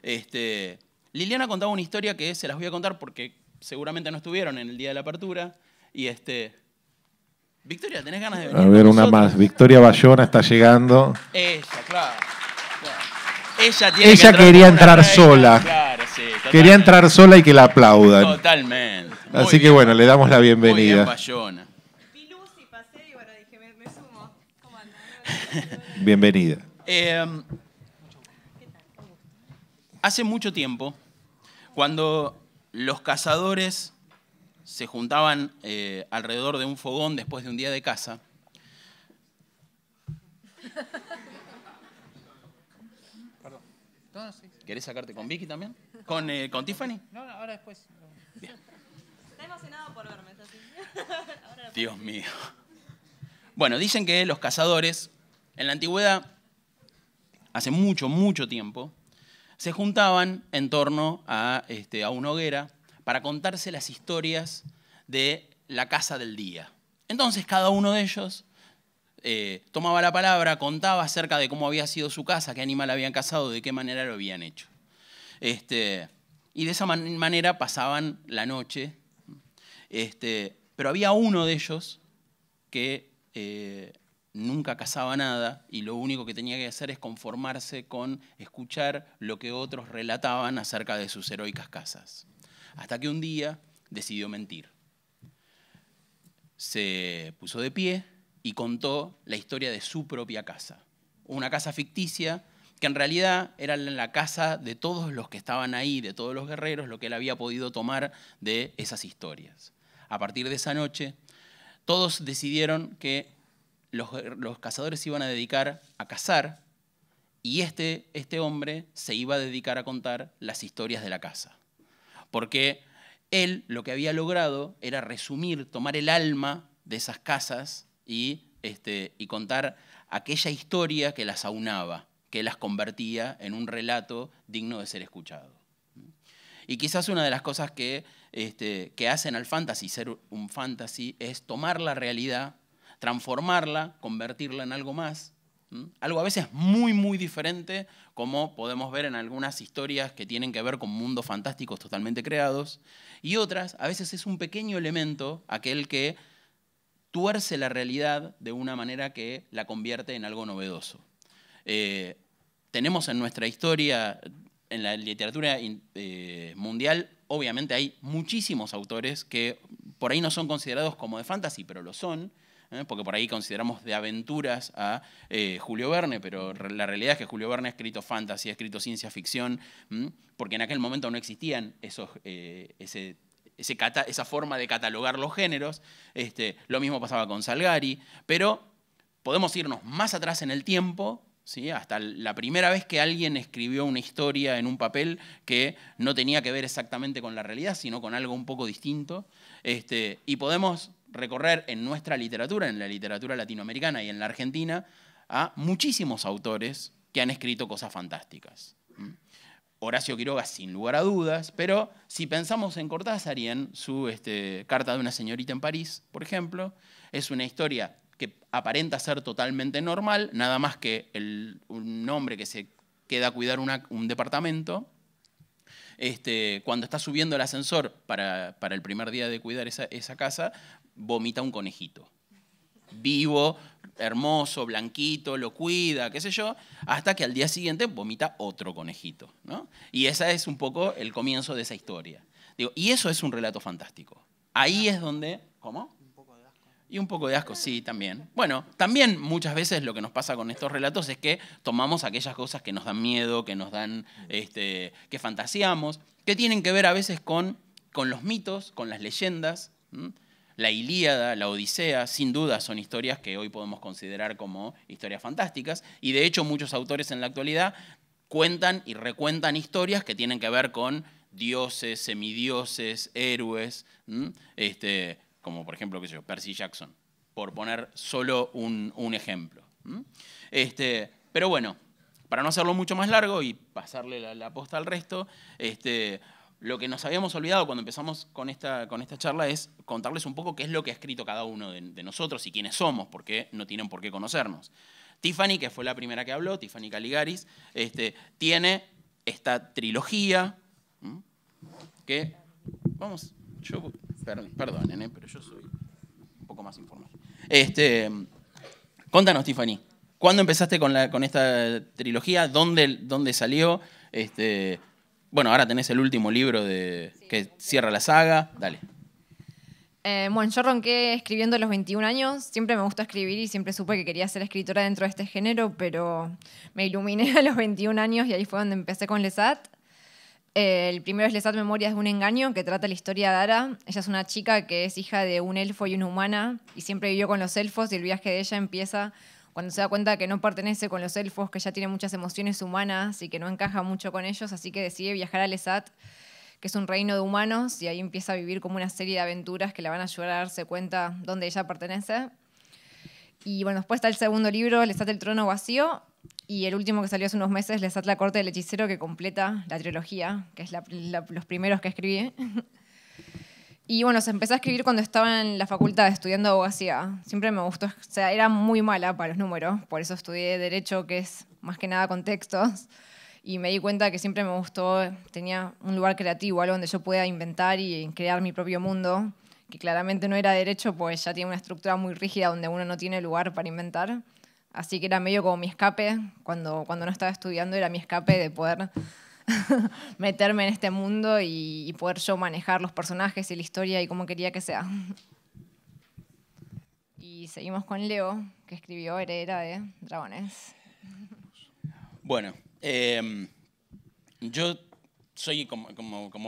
Este, Liliana contaba una historia que se las voy a contar porque seguramente no estuvieron en el día de la apertura. Y este. Victoria, ¿tenés ganas de A ver, una más. Victoria Bayona está llegando. Ella, claro. Ella, quería entrar sola. quería entrar sola y que la aplaudan. Totalmente. Así que bueno, le damos la bienvenida. Bayona. Bienvenida. Em, hace mucho tiempo cuando los cazadores se juntaban eh, alrededor de un fogón después de un día de caza, Perdón. ¿Querés sacarte con Vicky también? ¿Con, eh, Tiffany? No, ahora después. Está emocionado por verme, [LAUGHS] Dios mío. Bueno, dicen que los cazadores, en la antigüedad, hace mucho, mucho tiempo, se juntaban en torno a, este, a una hoguera para contarse las historias de la casa del día. Entonces cada uno de ellos eh, tomaba la palabra, contaba acerca de cómo había sido su casa, qué animal habían cazado, de qué manera lo habían hecho. Este, y de esa manera pasaban la noche. Este, pero había uno de ellos que eh, nunca cazaba nada y lo único que tenía que hacer es conformarse con escuchar lo que otros relataban acerca de sus heroicas casas. Hasta que un día decidió mentir. Se puso de pie y contó la historia de su propia casa. Una casa ficticia que en realidad era la casa de todos los que estaban ahí, de todos los guerreros, lo que él había podido tomar de esas historias. A partir de esa noche, todos decidieron que los, cazadores se iban a dedicar a cazar y este, este hombre se iba a dedicar a contar las historias de la caza. Porque él lo que había logrado era resumir, tomar el alma de esas casas y, este, y contar aquella historia que las aunaba, que las convertía en un relato digno de ser escuchado. Y quizás una de las cosas que, este, que hacen al fantasy ser un fantasy es tomar la realidad transformarla, convertirla en algo más. Algo a veces muy, muy diferente, como podemos ver en algunas historias que tienen que ver con mundos fantásticos totalmente creados, y otras, a veces es un pequeño elemento aquel que tuerce la realidad de una manera que la convierte en algo novedoso. Eh, tenemos en nuestra historia, en la literatura eh, mundial, obviamente hay muchísimos autores que por ahí no son considerados como de fantasy, pero lo son, ¿eh? porque por ahí consideramos de aventuras a eh, Julio Verne, pero la realidad es que Julio Verne ha escrito fantasy, ha escrito ciencia ficción, porque en aquel momento no existían esos, eh, esa forma de catalogar los géneros. Este, lo mismo pasaba con Salgari, pero podemos irnos más atrás en el tiempo, hasta la primera vez que alguien escribió una historia en un papel que no tenía que ver exactamente con la realidad, sino con algo un poco distinto. Este, y podemos recorrer en nuestra literatura, en la literatura latinoamericana y en la Argentina, a muchísimos autores que han escrito cosas fantásticas. Horacio Quiroga, sin lugar a dudas, pero si pensamos en Cortázar y en su este, Carta de una señorita en París, por ejemplo, es una historia que aparenta ser totalmente normal, nada más que un hombre que se queda a cuidar un departamento este, cuando está subiendo el ascensor para, el primer día de cuidar esa, casa, vomita un conejito. Vivo, hermoso, blanquito, lo cuida, qué sé yo, hasta que al día siguiente vomita otro conejito. Y ese es un poco el comienzo de esa historia. y eso es un relato fantástico. Ahí es donde... ¿Cómo? Y un poco de asco, sí, también. Bueno, también muchas veces lo que nos pasa con estos relatos es que tomamos aquellas cosas que nos dan miedo, que nos dan, este, que fantaseamos, que tienen que ver a veces con, con los mitos, con las leyendas. La Ilíada, la Odisea, sin duda son historias que hoy podemos considerar como historias fantásticas. Y de hecho muchos autores en la actualidad cuentan y recuentan historias que tienen que ver con dioses, semidioses, héroes, este, como por ejemplo, qué yo, Percy Jackson, por poner solo un, ejemplo. Este, pero bueno, para no hacerlo mucho más largo y pasarle la, aposta posta al resto, este, lo que nos habíamos olvidado cuando empezamos con esta, con esta charla es contarles un poco qué es lo que ha escrito cada uno de, nosotros y quiénes somos, porque no tienen por qué conocernos. Tiffany, que fue la primera que habló, Tiffany Caligaris, este, tiene esta trilogía que... Vamos, yo Perdón, perdonen, eh, pero yo soy un poco más informal. Este, contanos, Tiffany, ¿cuándo empezaste con, la, con esta trilogía? ¿Dónde, dónde salió? Este, bueno, ahora tenés el último libro de, que cierra la saga. Dale. Eh, bueno, yo ronqué escribiendo a los 21 años. Siempre me gustó escribir y siempre supe que quería ser escritora dentro de este género, pero me iluminé [LAUGHS] a los 21 años y ahí fue donde empecé con Lesat. Eh, el primero es Lesat Memorias de un engaño, que trata la historia de Dara. Ella es una chica que es hija de un elfo y una humana y siempre vivió con los elfos y el viaje de ella empieza cuando se da cuenta que no pertenece con los elfos, que ya tiene muchas emociones humanas y que no encaja mucho con ellos, así que decide viajar a Lesat, que es un reino de humanos, y ahí empieza a vivir como una serie de aventuras que la van a ayudar a darse cuenta dónde ella pertenece. Y bueno, después está el segundo libro, Lesat el trono vacío, y el último que salió hace unos meses, Les la corte del hechicero, que completa la trilogía, que es los primeros que escribí. [LAUGHS] Y bueno, se empezó a escribir cuando estaba en la facultad estudiando abogacía. Siempre me gustó, o sea, era muy mala para los números, por eso estudié derecho, que es más que nada con textos, Y me di cuenta que siempre me gustó, tenía un lugar creativo, algo donde yo pueda inventar y crear mi propio mundo, que claramente no era derecho, pues ya tiene una estructura muy rígida donde uno no tiene lugar para inventar. Así que era medio como mi escape, cuando, cuando no estaba estudiando era mi escape de poder [LAUGHS] meterme en este mundo y, poder yo manejar los personajes y la historia y como quería que sea. Y seguimos con Leo, que escribió Heredera de Dragones. Bueno, em, yo soy, como,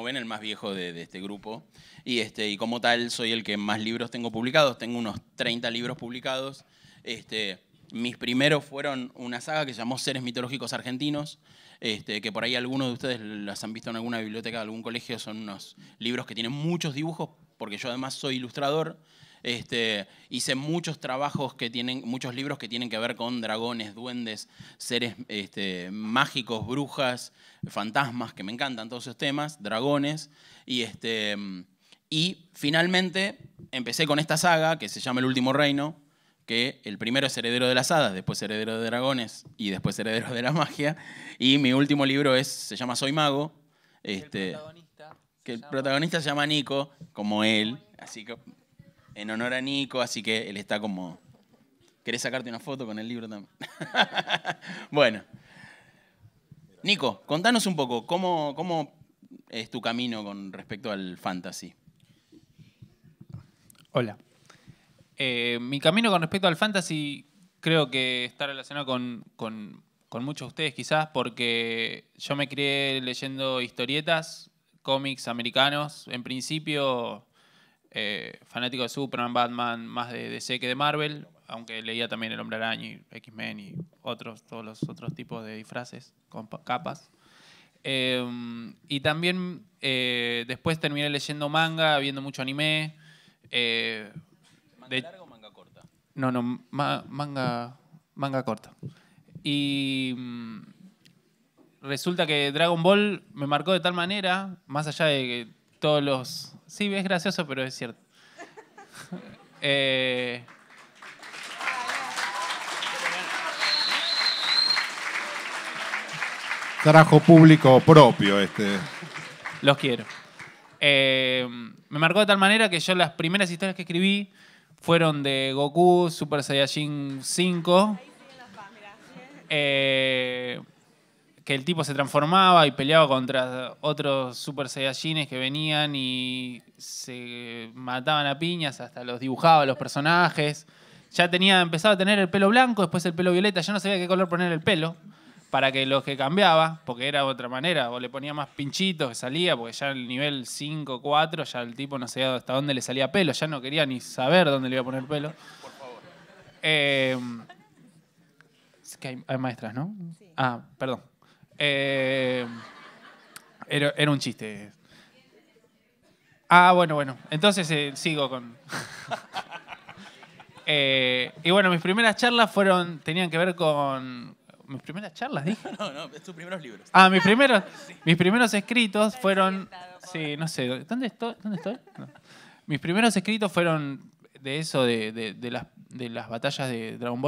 ven, el más viejo de, este grupo. Y, este, y como tal, soy el que más libros tengo publicados. Tengo unos 30 libros publicados. Este, mis primeros fueron una saga que se llamó Seres Mitológicos Argentinos, este, que por ahí algunos de ustedes las han visto en alguna biblioteca de algún colegio, son unos libros que tienen muchos dibujos, porque yo además soy ilustrador. Este, hice muchos trabajos que tienen, muchos libros que tienen que ver con dragones, duendes, seres este, mágicos, brujas, fantasmas, que me encantan todos esos temas, dragones. Y, este, y finalmente empecé con esta saga que se llama El Último Reino, que el primero es Heredero de las Hadas, después Heredero de Dragones y después Heredero de la Magia. Y mi último libro es, se llama Soy Mago. Este, que el protagonista se llama Nico, como él, así que en honor a Nico, así que él está como... ¿Querés sacarte una foto con el libro también? [LAUGHS] bueno. Nico, contanos un poco, ¿cómo, ¿cómo es tu camino con respecto al fantasy? Hola. Eh, mi camino con respecto al fantasy creo que está relacionado con, muchos de ustedes quizás porque yo me crié leyendo historietas, cómics americanos. En principio, eh, fanático de Superman, Batman, más de DC que de Marvel, aunque leía también El Hombre Araña y X-Men y otros, todos los otros tipos de disfraces con capas. Eh, y también después terminé leyendo manga, viendo mucho anime. ¿Manga larga o manga corta? No, no, manga, manga corta. Y mm, resulta que Dragon Ball me marcó de tal manera, más allá de que todos los... Sí, es gracioso, pero es cierto. [LAUGHS] Eh, Trajo público propio este. Los quiero. Eh, me marcó de tal manera que yo las primeras historias que escribí fueron de Goku, Super Saiyajin 5. Eh, que el tipo se transformaba y peleaba contra otros Super Saiyajines que venían y se mataban a piñas, hasta los dibujaba los personajes. Ya tenía, empezaba a tener el pelo blanco, después el pelo violeta, ya no sabía qué color poner el pelo para que los que cambiaba, porque era de otra manera, o le ponía más pinchitos que salía, porque ya en el nivel 5, 4, ya el tipo no sabía hasta dónde le salía pelo, ya no quería ni saber dónde le iba a poner pelo. Por favor. Em, que hay, maestras, ¿no? Ah, perdón. Em, era, un chiste. Ah, bueno, bueno. Entonces eh, sigo con... [LAUGHS] Eh, y bueno, mis primeras charlas fueron, tenían que ver con, mis primeras charlas, dije. [LAUGHS] No, no, tus primeros libros. Ah, mis primeros, [LAUGHS] mis primeros escritos fueron. Sí, no sé. ¿Dónde estoy? Mis primeros escritos fueron de eso, de, de, las, batallas de Dragon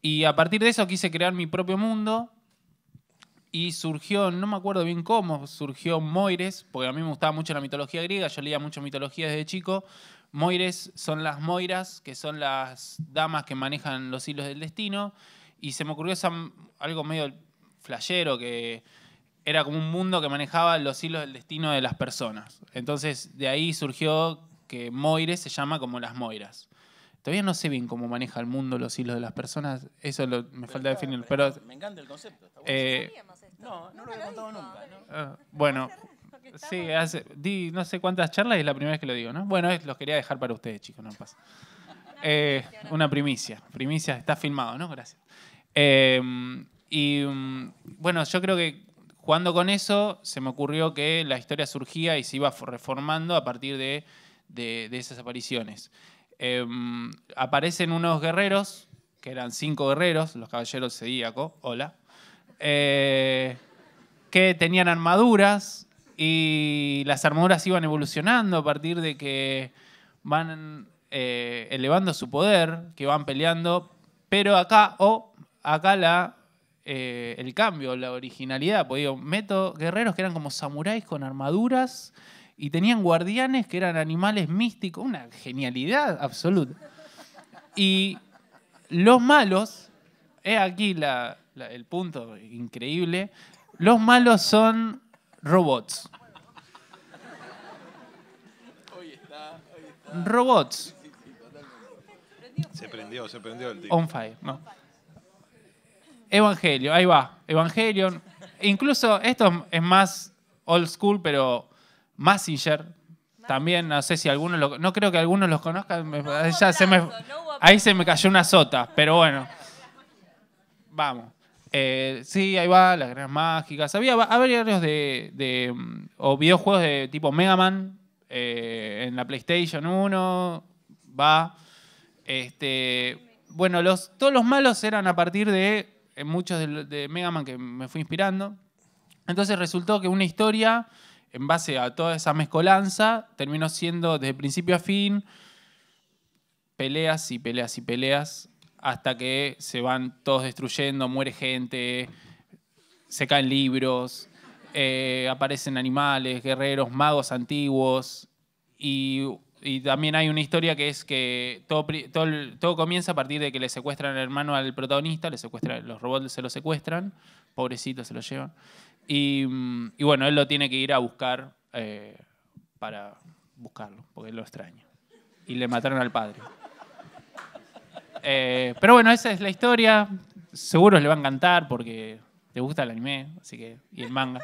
Y a partir de eso quise crear mi propio mundo. Y surgió, no me acuerdo bien cómo, surgió Moires, porque a mí me gustaba mucho la mitología griega, yo leía mucho mitología desde chico. Moires son las moiras, que son las damas que manejan los hilos del destino. Y se me ocurrió algo medio flayero que era como un mundo que manejaba los hilos del destino de las personas. Entonces de ahí surgió que Moire se llama como las Moiras. Todavía no sé bien cómo maneja el mundo los hilos de las personas, eso me falta definir. Pero, me encanta el concepto. bueno. Eh, no, no, lo he contado nunca. Ah, bueno, [LAUGHS] sí, hace, di no sé cuántas charlas y es la primera vez que lo digo, ¿no? Bueno, los quería dejar para ustedes, chicos, no pasa. una primicia, eh, primicia, está filmado, ¿no? Gracias. Em, y mm, bueno, yo creo que jugando con eso se me ocurrió que la historia surgía y se iba reformando a partir de, esas apariciones. Em, aparecen unos guerreros, que eran cinco guerreros, los caballeros Zodíaco, hola, eh, que tenían armaduras y las armaduras iban evolucionando a partir de que van eh, elevando su poder, que van peleando, pero acá, o acá la, eh, el cambio, la originalidad. Porque meto guerreros que eran como samuráis con armaduras y tenían guardianes que eran animales místicos. Una genialidad absoluta. Y los malos, es aquí el punto increíble, los malos son robots. Robots. Se prendió, se prendió el tío. On fire, no. Evangelio, ahí va, Evangelion. Incluso esto es más old school, pero Massinger. También, no sé si algunos No creo que algunos los conozcan. ahí se me cayó una sota, pero bueno. Vamos. Eh, sí, ahí va, las grandes mágicas. Había, varios de, mm, O videojuegos de tipo Mega Man eh, en la PlayStation 1. Va. Este, bueno, todos los malos eran a partir de en muchos de, de Mega Man que me fui inspirando. Entonces resultó que una historia, en base a toda esa mezcolanza, terminó siendo desde principio a fin peleas y peleas y peleas hasta que se van todos destruyendo, muere gente, se caen libros, eh, aparecen animales, guerreros, magos antiguos y y también hay una historia que es que todo, todo, todo, comienza a partir de que le secuestran al hermano al protagonista, le secuestran, los robots se lo secuestran, pobrecito se lo llevan. Y, mm, y bueno, él lo tiene que ir a buscar eh, para buscarlo, porque él lo extraña. Y le mataron al padre. Eh, pero bueno, esa es la historia. Seguro le va a encantar porque le gusta el anime así que, y el manga.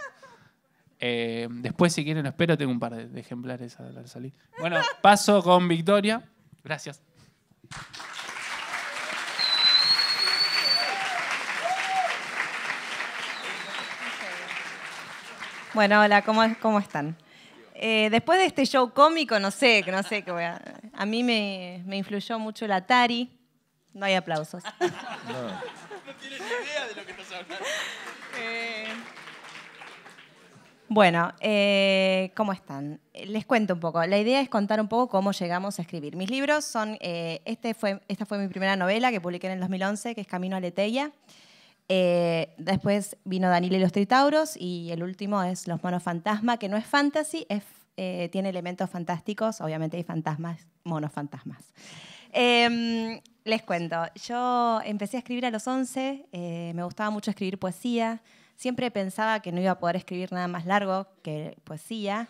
Eh, después, si quieren, espero, tengo un par de, ejemplares a al salir. Bueno, paso con Victoria. Gracias. Bueno, hola, ¿cómo, cómo están? Eh, después de este show cómico, no sé, no sé qué voy a. A mí me, influyó mucho la Tari. No hay aplausos. No, tienes idea de lo que estás hablando. Bueno, eh, ¿cómo están? Les cuento un poco. La idea es contar un poco cómo llegamos a escribir. Mis libros son, eh, este fue, esta fue mi primera novela que publiqué en el 2011, que es Camino a Letella eh, después vino Daniel y los Tritauros y el último es Los Monos Fantasma, que no es fantasy, tiene elementos fantásticos, obviamente hay fantasmas, monos fantasmas. Em, les cuento, yo empecé a escribir a los 11, me gustaba mucho escribir poesía. Siempre pensaba que no iba a poder escribir nada más largo que poesía.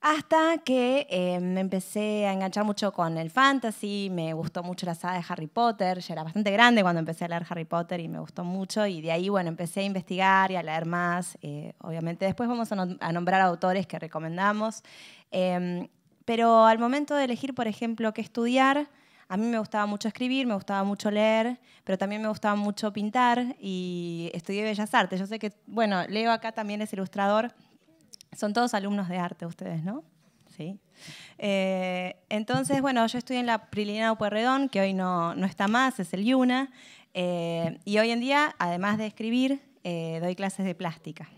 Hasta que eh, me empecé a enganchar mucho con el fantasy, me gustó mucho la saga de Harry Potter, ya era bastante grande cuando empecé a leer Harry Potter y me gustó mucho y de ahí, bueno, empecé a investigar y a leer más. Eh, obviamente después vamos a, nombrar autores que recomendamos, eh, pero al momento de elegir, por ejemplo, qué estudiar, a mí me gustaba mucho escribir, me gustaba mucho leer, pero también me gustaba mucho pintar y estudié Bellas Artes. Yo sé que, bueno, Leo acá también es ilustrador. Son todos alumnos de arte ustedes, ¿no? Sí. Eh, entonces, bueno, yo estudié en la Prilina Pueyrredón, que hoy no, no, está más, es el Yuna. Eh, y hoy en día, además de escribir, eh, doy clases de plástica.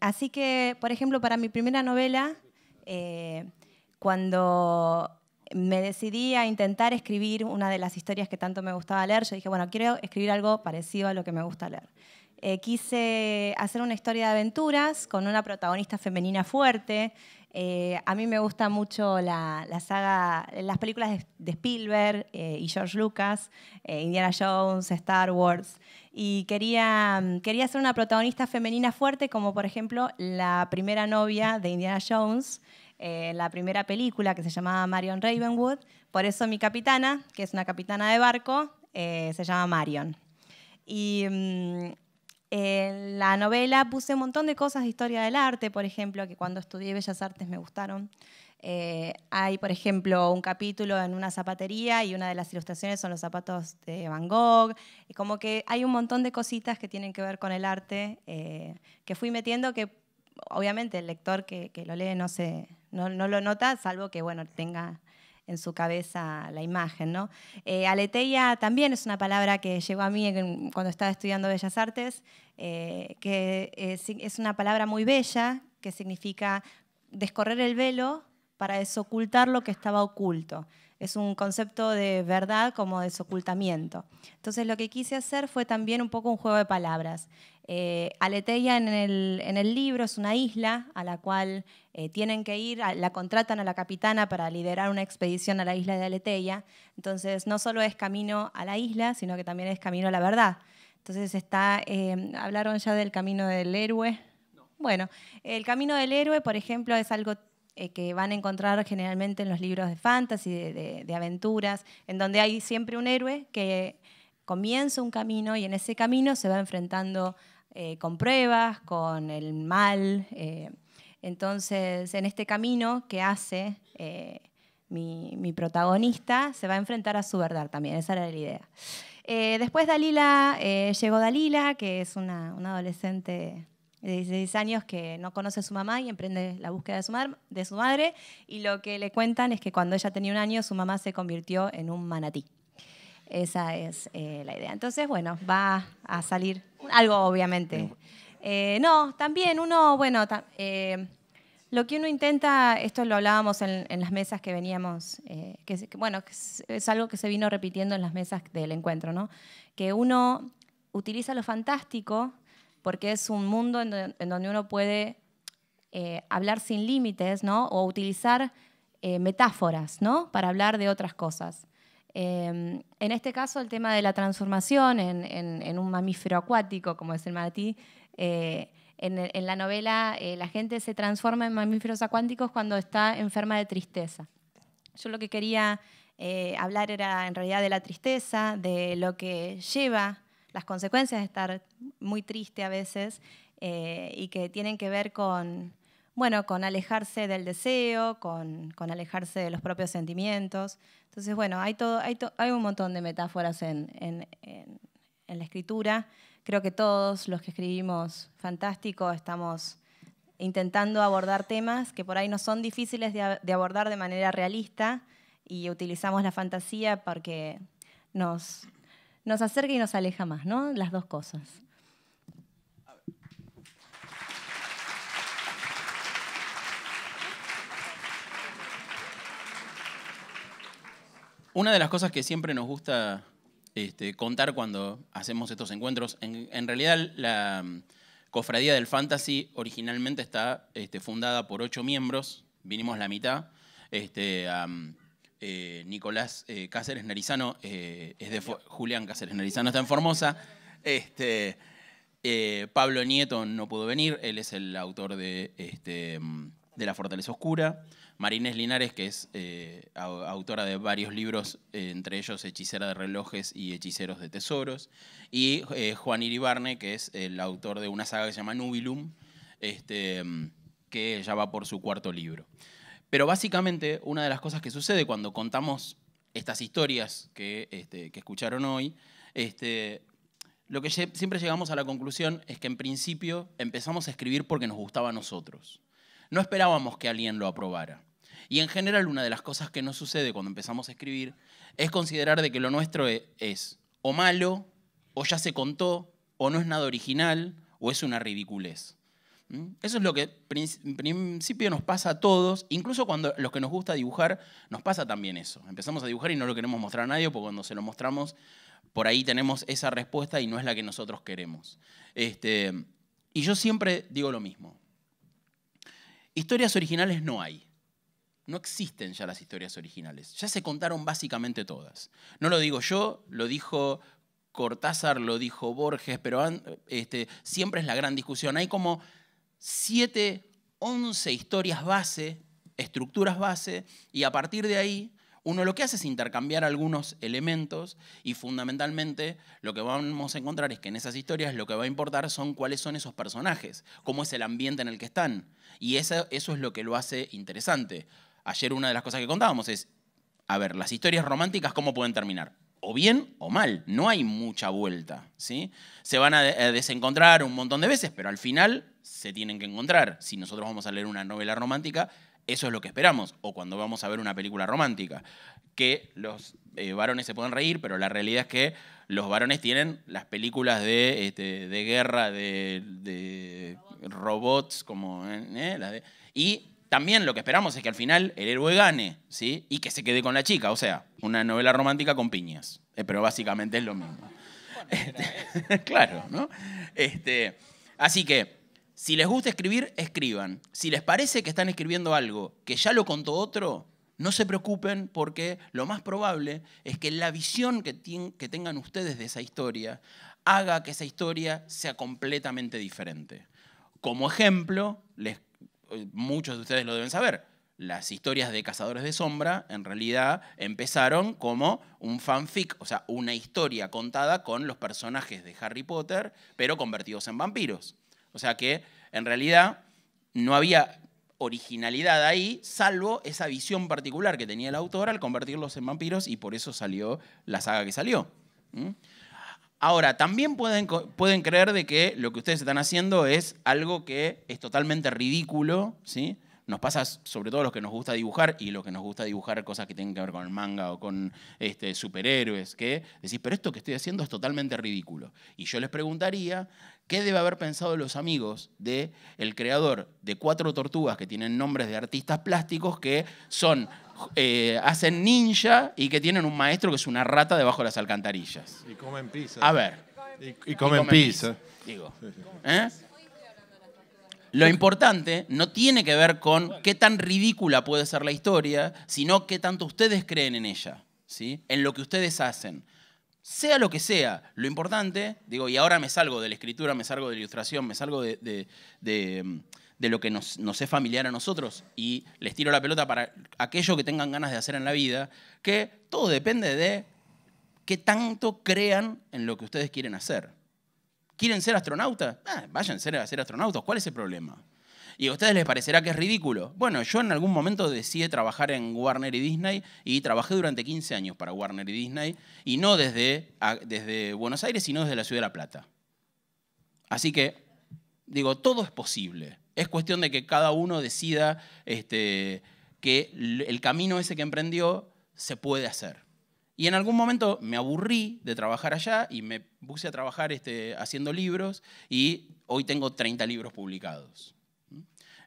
así que, por ejemplo, para mi primera novela, cuando me decidí a intentar escribir una de las historias que tanto me gustaba leer. Yo dije, bueno, quiero escribir algo parecido a lo que me gusta leer. Eh, quise hacer una historia de aventuras con una protagonista femenina fuerte. Eh, a mí me gusta mucho la, saga, las películas de, Spielberg eh, y George Lucas, Indiana Jones, Star Wars. Y quería, quería ser una protagonista femenina fuerte, como por ejemplo la primera novia de Indiana Jones, eh, la primera película que se llamaba Marion Ravenwood. Por eso mi capitana, que es una capitana de barco, eh, se llama Marion. Y mm, en la novela puse un montón de cosas de historia del arte, por ejemplo, que cuando estudié Bellas Artes me gustaron. Eh, hay, por ejemplo, un capítulo en una zapatería y una de las ilustraciones son los zapatos de Van Gogh. Y como que hay un montón de cositas que tienen que ver con el arte que fui metiendo que obviamente el lector que, lo lee no, se, no, lo nota, salvo que bueno, tenga en su cabeza la imagen. ¿no? Eh, aleteia también es una palabra que llegó a mí cuando estaba estudiando Bellas Artes, eh, que es, eh, es una palabra muy bella, que significa descorrer el velo para desocultar lo que estaba oculto. Es un concepto de verdad como desocultamiento. Entonces lo que quise hacer fue también un poco un juego de palabras. Eh, en el, en el, libro es una isla a la cual eh, tienen que ir, la contratan a la capitana para liderar una expedición a la isla de Aleteia. Entonces, no solo es camino a la isla, sino que también es camino a la verdad. Entonces, está, eh, hablaron ya del camino del héroe. Bueno, el camino del héroe, por ejemplo, es algo eh, que van a encontrar generalmente en los libros de fantasy, de aventuras, en donde hay siempre un héroe que comienza un camino y en ese camino se va enfrentando eh, con pruebas, con el mal. Eh, entonces, en este camino que hace eh, mi, protagonista, se va a enfrentar a su verdad también, esa era la idea. después Dalila, llegó Dalila, que es una, adolescente de 16 años que no conoce a su mamá y emprende la búsqueda de su, madre. Y lo que le cuentan es que cuando ella tenía un año, su mamá se convirtió en un manatí. Esa es eh, la idea. Entonces, bueno, va a salir algo, obviamente. Eh, no, también uno, bueno, eh, lo que uno intenta, esto lo hablábamos en, las mesas que veníamos, que, bueno, es, algo que se vino repitiendo en las mesas del encuentro, ¿no? Que uno utiliza lo fantástico porque es un mundo en, en donde uno puede hablar sin límites, ¿no? O utilizar metáforas, ¿no? Para hablar de otras cosas. Em, en este caso, el tema de la transformación en, un mamífero acuático, como es el matí, eh, en, la novela eh, la gente se transforma en mamíferos acuáticos cuando está enferma de tristeza. Yo lo que quería eh, hablar era en realidad de la tristeza, de lo que lleva, las consecuencias de estar muy triste a veces y que tienen que ver con bueno, con alejarse del deseo, con, alejarse de los propios sentimientos. Entonces, bueno, hay, un montón de metáforas en, la escritura. Creo que todos los que escribimos fantástico estamos intentando abordar temas que por ahí no son difíciles de, abordar de manera realista y utilizamos la fantasía porque nos, nos acerca y nos aleja más, ¿no? Las dos cosas. Una de las cosas que siempre nos gusta este, contar cuando hacemos estos encuentros, en, realidad la mm, Cofradía del Fantasy originalmente está este, fundada por ocho miembros, vinimos la mitad, este, mm, eh, Nicolás eh, Cáceres Narizano, eh, es de Julián Cáceres Narizano está en Formosa. Pablo Nieto no pudo venir, él es el autor de mm, La Fortaleza Oscura. Marines Linares, que es eh, autora de varios libros, eh, entre ellos Hechicera de relojes y Hechiceros de tesoros, y eh, Juan Iribarne, que es el autor de una saga que se llama Nubilum, este, que ya va por su cuarto libro. Pero básicamente una de las cosas que sucede cuando contamos estas historias que, este, escucharon hoy, este, lo que siempre llegamos a la conclusión es que en principio empezamos a escribir porque nos gustaba a nosotros no esperábamos que alguien lo aprobara. Y en general una de las cosas que nos sucede cuando empezamos a escribir es considerar de que lo nuestro e-, es o malo, o ya se contó, o no es nada original, o es una ridiculez. ¿Mm? Eso es lo que en principio nos pasa a todos, incluso cuando los que nos gusta dibujar, nos pasa también eso. Empezamos a dibujar y no lo queremos mostrar a nadie, porque cuando se lo mostramos, por ahí tenemos esa respuesta y no es la que nosotros queremos. Este, y yo siempre digo lo mismo. Historias originales no hay. No existen ya las historias originales. Ya se contaron básicamente todas. No lo digo yo, lo dijo Cortázar, lo dijo Borges, pero este, siempre es la gran discusión. Hay como siete, 11 historias base, estructuras base, y a partir de ahí uno lo que hace es intercambiar algunos elementos y fundamentalmente lo que vamos a encontrar es que en esas historias lo que va a importar son cuáles son esos personajes, cómo es el ambiente en el que están. Y eso, es lo que lo hace interesante. Ayer una de las cosas que contábamos es, a ver, las historias románticas, ¿cómo pueden terminar? o bien o mal. No hay mucha vuelta. ¿sí? Se van a, desencontrar un montón de veces, pero al final se tienen que encontrar. Si nosotros vamos a leer una novela romántica, eso es lo que esperamos. O cuando vamos a ver una película romántica, que los eh, varones se pueden reír, pero la realidad es que los varones tienen las películas de, este, guerra, de, robots. como eh, eh, y también lo que esperamos es que al final el héroe gane, ¿sí? Y que se quede con la chica, o sea, una novela romántica con piñas, pero básicamente es lo mismo. [LAUGHS] claro, ¿no? Este, así que si les gusta escribir, escriban. Si les parece que están escribiendo algo que ya lo contó otro, no se preocupen porque lo más probable es que la visión que, tengan ustedes de esa historia haga que esa historia sea completamente diferente. Como ejemplo, eh, muchos de ustedes lo deben saber, las historias de Cazadores de Sombra en realidad empezaron como un fanfic, o sea, una historia contada con los personajes de Harry Potter, pero convertidos en vampiros. O sea que en realidad no había originalidad ahí, salvo esa visión particular que tenía el autor al convertirlos en vampiros y por eso salió la saga que salió. Ahora, también pueden, creer de que lo que ustedes están haciendo es algo que es totalmente ridículo, ¿sí? Nos pasa sobre todo a los que nos gusta dibujar y los que nos gusta dibujar cosas que tienen que ver con el manga o con este, superhéroes, que decís, pero esto que estoy haciendo es totalmente ridículo. Y yo les preguntaría, ¿Qué debe haber pensado los amigos de creador de cuatro tortugas que tienen nombres de artistas plásticos que son eh, hacen ninja y que tienen un maestro que es una rata debajo de las alcantarillas? Y comen pizza. A ver. Y, comen, pizza. digo. ¿Eh? Lo importante no tiene que ver con qué tan ridícula puede ser la historia, sino qué tanto ustedes creen en ella, ¿sí? en lo que ustedes hacen sea lo que sea, lo importante, digo, y ahora me salgo de la escritura, me salgo de la ilustración, me salgo de, lo que nos, es familiar a nosotros y les tiro la pelota para aquello que tengan ganas de hacer en la vida, que todo depende de qué tanto crean en lo que ustedes quieren hacer. ¿Quieren ser astronautas? Ah, vayan a ser astronautas, ¿cuál es el problema? Y a ustedes les parecerá que es ridículo. Bueno, yo en algún momento decidí trabajar en Warner y Disney y trabajé durante 15 años para Warner y Disney y no desde, Buenos Aires, sino desde la Ciudad de La Plata. Así que, digo, todo es posible. Es cuestión de que cada uno decida este, que el camino ese que emprendió se puede hacer. Y en algún momento me aburrí de trabajar allá y me puse a trabajar este, haciendo libros y hoy tengo 30 libros publicados.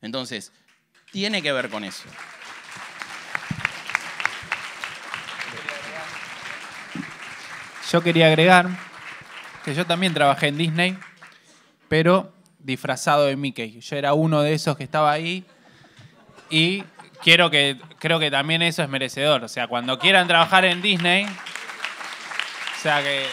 Entonces, tiene que ver con eso. Yo quería agregar que yo también trabajé en Disney, pero disfrazado de Mickey. Yo era uno de esos que estaba ahí y quiero que, creo que también eso es merecedor. O sea, cuando quieran trabajar en Disney, o sea que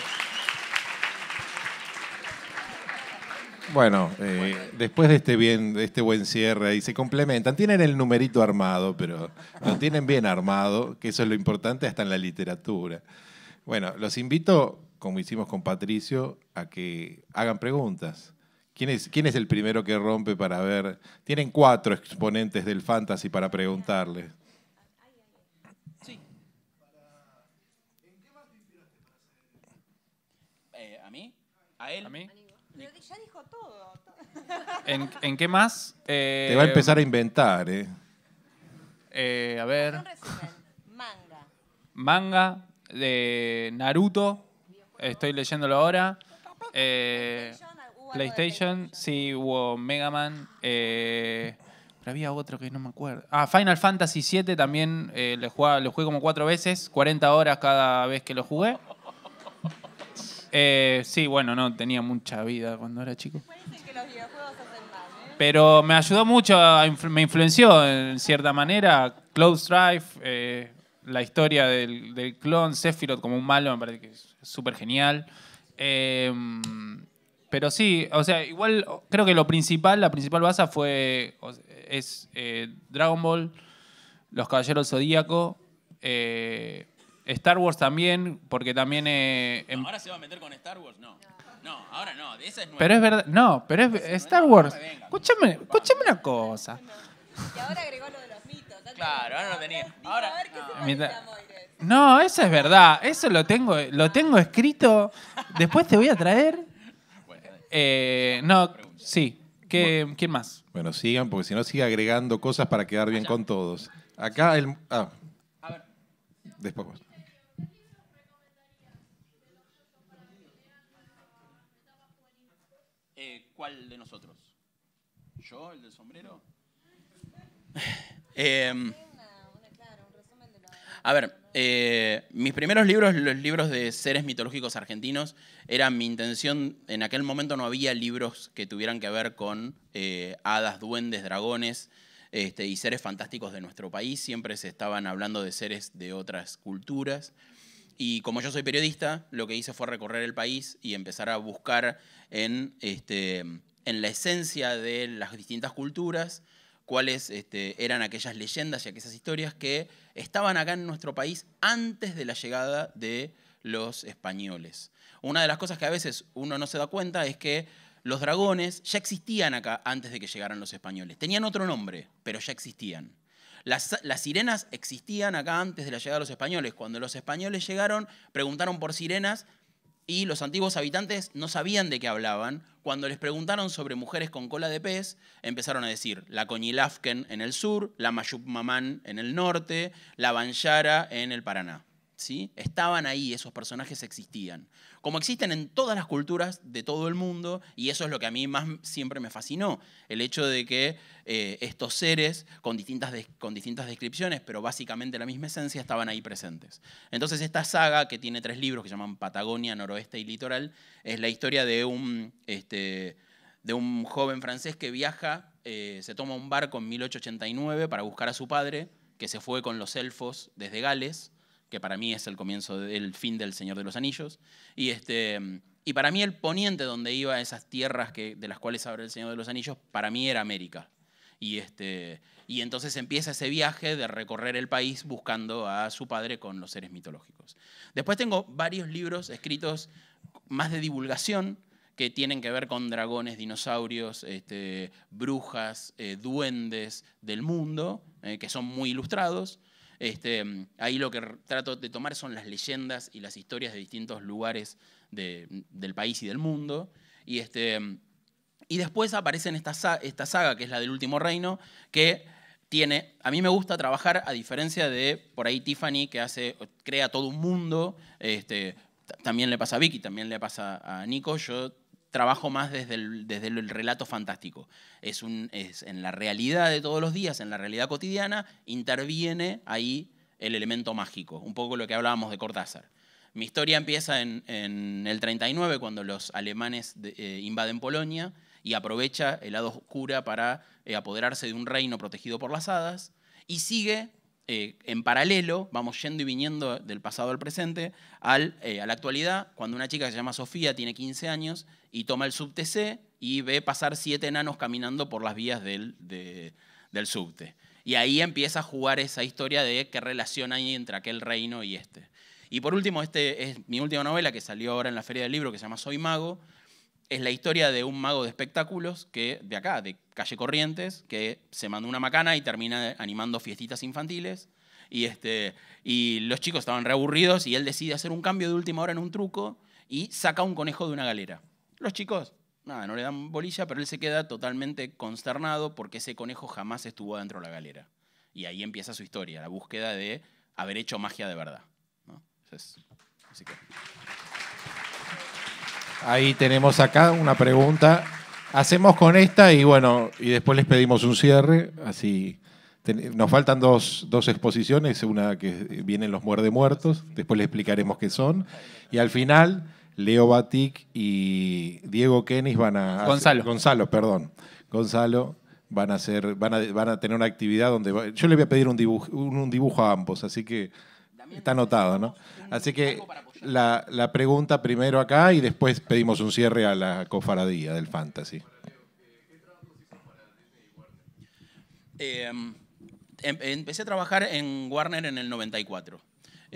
Bueno, eh, después de este bien, de este buen cierre y se complementan. Tienen el numerito armado, pero lo tienen bien armado, que eso es lo importante hasta en la literatura. Bueno, los invito, como hicimos con Patricio, a que hagan preguntas. ¿Quién es, ¿Quién es el primero que rompe para ver? Tienen cuatro exponentes del fantasy para preguntarles. Eh, a él. ¿A mí? ya dijo todo. ¿En, qué más? Te va a eh, empezar a inventar, ¿eh? eh a ver. Manga. Manga de Naruto. Estoy leyéndolo ahora. Eh, PlayStation, sí, hubo Mega Man. pero había otro que no me acuerdo. Ah, Final Fantasy VII también lo, jugué, lo jugué como cuatro veces, 40 horas cada vez que lo jugué. Eh, sí, bueno, no tenía mucha vida cuando era chico. que los videojuegos mal, ¿eh? Pero me ayudó mucho, me influenció en cierta manera. Close Drive, eh, la historia del, clon, Sephiroth como un malo, me parece que es súper genial. Em, pero sí, o sea, igual creo que lo principal, la principal base fue es Dragon Ball, Los Caballeros Zodíaco, Star Wars también, porque también... Eh, ahora se va a meter con Star Wars, no. No, ahora no, esa es nueva. Pero es verdad, no, pero es, Star Wars. Escúchame, escúchame una cosa. Y ahora agregó lo de los mitos. Claro, ahora no tenía. Ahora, no, eso es verdad, eso lo tengo, lo tengo escrito. Después te voy a traer. Eh, no, sí. ¿Qué, ¿Quién más? Bueno, sigan, porque si no sigue agregando cosas para quedar bien con todos. Acá el... Ah. Después. ¿cuál de nosotros? ¿Yo, el del sombrero? [LAUGHS] Eh, a ver, eh, mis primeros libros, los libros de seres mitológicos argentinos, era mi intención, en aquel momento no había libros que tuvieran que ver con eh, hadas, duendes, dragones este, y seres fantásticos de nuestro país, siempre se estaban hablando de seres de otras culturas. Y como yo soy periodista, lo que hice fue recorrer el país y empezar a buscar en, este, la esencia de las distintas culturas cuáles este, eran aquellas leyendas y aquellas historias que estaban acá en nuestro país antes de la llegada de los españoles. Una de las cosas que a veces uno no se da cuenta es que los dragones ya existían acá antes de que llegaran los españoles. Tenían otro nombre, pero ya existían. Las, sirenas existían acá antes de la llegada de los españoles. Cuando los españoles llegaron, preguntaron por sirenas y los antiguos habitantes no sabían de qué hablaban. Cuando les preguntaron sobre mujeres con cola de pez, empezaron a decir la Coñilafken en el sur, la Mayupmamán en el norte, la Banyara en el Paraná. Estaban ahí, esos personajes existían. Como existen en todas las culturas de todo el mundo, y eso es lo que a mí más siempre me fascinó, el hecho de que eh, estos seres, con distintas, con distintas descripciones, pero básicamente la misma esencia, estaban ahí presentes. Entonces esta saga, que tiene tres libros, que se llaman Patagonia, Noroeste y Litoral, es la historia de un, este, de un joven francés que viaja, eh, se toma un barco en 1889 para buscar a su padre, que se fue con los elfos desde Gales, que para mí es el comienzo del fin del Señor de los Anillos. Y, este, mm, para mí el poniente donde iba a esas tierras de las cuales habla el Señor de los Anillos, para mí era América. Este, y, entonces empieza ese viaje de recorrer el país buscando a su padre con los seres mitológicos. Después tengo varios libros escritos más de divulgación que tienen que ver con dragones, dinosaurios, este, brujas, eh, duendes del mundo, eh, que son muy ilustrados. Este, ahí lo que trato de tomar son las leyendas y las historias de distintos lugares del país y del mundo. Y, este, y después aparece en esta, saga, que es la del último reino, que tiene, a mí me gusta trabajar, a diferencia de por ahí Tiffany, que hace, crea todo un mundo, este, también le pasa a Vicky, también le pasa a Nico, yo trabajo más desde el, desde el relato fantástico. Es, un, en la realidad de todos los días, en la realidad cotidiana, interviene ahí el elemento mágico, un poco lo que hablábamos de Cortázar. Mi historia empieza en, el 39, cuando los alemanes eh, invaden Polonia y aprovecha el lado oscura para eh, apoderarse de un reino protegido por las hadas, y sigue eh, en paralelo, vamos yendo y viniendo del pasado al presente, eh, a la actualidad, cuando una chica que se llama Sofía tiene 15 años y toma el subte C y ve pasar siete enanos caminando por las vías del, subte. Y ahí empieza a jugar esa historia de qué relación hay entre aquel reino y este. Y por último, este es mi última novela que salió ahora en la Feria del Libro, que se llama Soy Mago, es la historia de un mago de espectáculos que de acá, de calle Corrientes, que se manda una macana y termina animando fiestitas infantiles. Y, este, y los chicos estaban reaburridos y él decide hacer un cambio de última hora en un truco y saca un conejo de una galera. Los chicos, nada, no le dan bolilla, pero él se queda totalmente consternado porque ese conejo jamás estuvo dentro de la galera. Y ahí empieza su historia, la búsqueda de haber hecho magia de verdad. ¿no? así que... Ahí tenemos acá una pregunta. Hacemos con esta y bueno, y después les pedimos un cierre. Así nos faltan dos, exposiciones, una que vienen los muerde muertos, después les explicaremos qué son. Y al final, Leo Batic y Diego Kenis van a. Gonzalo. Gonzalo, perdón. Gonzalo van a hacer, van a, van a tener una actividad donde yo le voy a pedir un dibujo, un dibujo a ambos, así que está anotado, ¿no? Así que la, pregunta primero acá y después pedimos un cierre a la cofaradía del fantasy. Eh, em, empecé a trabajar en Warner en el 94.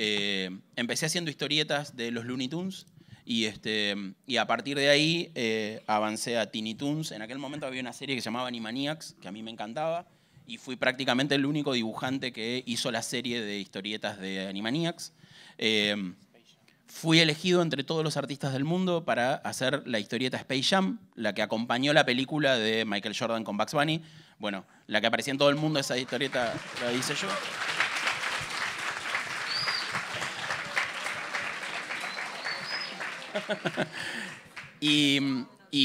Eh, empecé haciendo historietas de los Looney Tunes y, este, y a partir de ahí eh, avancé a Tiny Tunes En aquel momento había una serie que se llamaba Animaniacs, que a mí me encantaba, y fui prácticamente el único dibujante que hizo la serie de historietas de Animaniacs. Fui elegido entre todos los artistas del mundo para hacer la historieta Space Jam, la que acompañó la película de Michael Jordan con Bugs Bunny. Bueno, la que aparecía en todo el mundo, esa historieta la hice yo. [LAUGHS] y,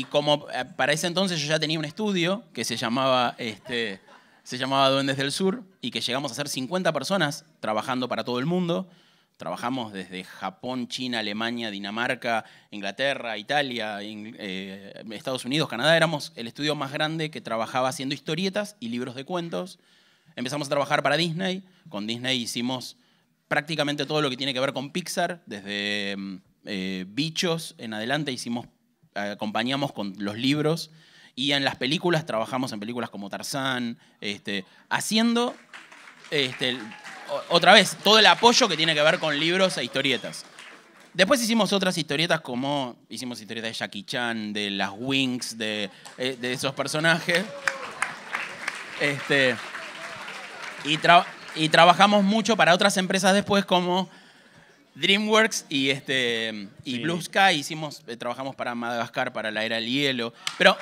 como eh, para ese entonces yo ya tenía un estudio que se llamaba, este, se llamaba Duendes del Sur y que llegamos a ser 50 personas trabajando para todo el mundo. Trabajamos desde Japón, China, Alemania, Dinamarca, Inglaterra, Italia, eh, Estados Unidos, Canadá. Éramos el estudio más grande que trabajaba haciendo historietas y libros de cuentos. Empezamos a trabajar para Disney. Con Disney hicimos prácticamente todo lo que tiene que ver con Pixar. Desde mm, eh, Bichos en adelante hicimos, acompañamos con los libros. Y en las películas trabajamos en películas como Tarzán, este, haciendo este, otra vez, todo el apoyo que tiene que ver con libros e historietas. Después hicimos otras historietas como, hicimos historietas de Jackie Chan, de las Wings eh, de, esos personajes. Este, y, y, trabajamos mucho para otras empresas después como DreamWorks y, este, Blue Sky. Hicimos, eh, trabajamos para Madagascar, para la Era del Hielo. Pero...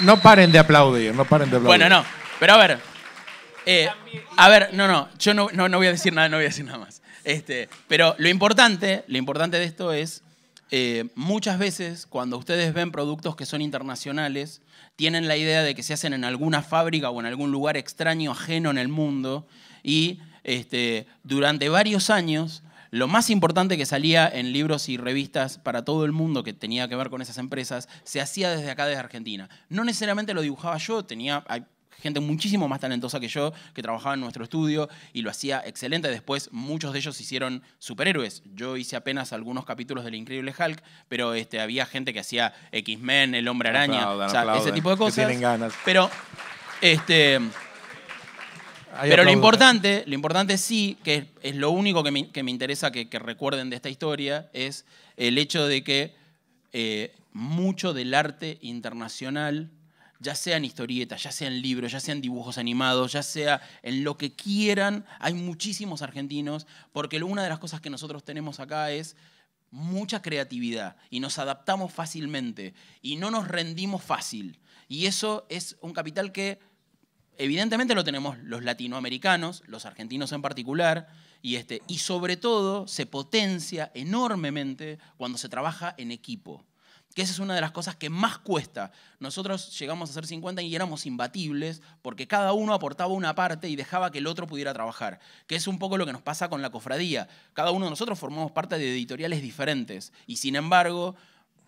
No paren de aplaudir, no paren de aplaudir. Bueno, no. Pero a ver, eh, a ver, no, no, yo no, no, voy a decir nada, no voy a decir nada más. Este, pero lo importante, lo importante de esto es, eh, muchas veces cuando ustedes ven productos que son internacionales, tienen la idea de que se hacen en alguna fábrica o en algún lugar extraño, ajeno en el mundo, y este, durante varios años lo más importante que salía en libros y revistas para todo el mundo que tenía que ver con esas empresas se hacía desde acá, desde Argentina. No necesariamente lo dibujaba yo, tenía, gente muchísimo más talentosa que yo, que trabajaba en nuestro estudio y lo hacía excelente. Después muchos de ellos hicieron superhéroes. Yo hice apenas algunos capítulos del Increíble Hulk, pero este, había gente que hacía X-Men, El Hombre Araña, ese tipo de cosas. Pero, este... pero lo importante, lo importante sí, que es, lo único que me, interesa que, recuerden de esta historia, es el hecho de que eh, mucho del arte internacional ya sean historietas, ya sean libros, ya sean dibujos animados, ya sea en lo que quieran, hay muchísimos argentinos, porque una de las cosas que nosotros tenemos acá es mucha creatividad y nos adaptamos fácilmente y no nos rendimos fácil. Y eso es un capital que evidentemente lo tenemos los latinoamericanos, los argentinos en particular, y, este, y sobre todo se potencia enormemente cuando se trabaja en equipo que esa es una de las cosas que más cuesta. Nosotros llegamos a ser 50 y éramos imbatibles porque cada uno aportaba una parte y dejaba que el otro pudiera trabajar, que es un poco lo que nos pasa con la cofradía. Cada uno de nosotros formamos parte de editoriales diferentes y sin embargo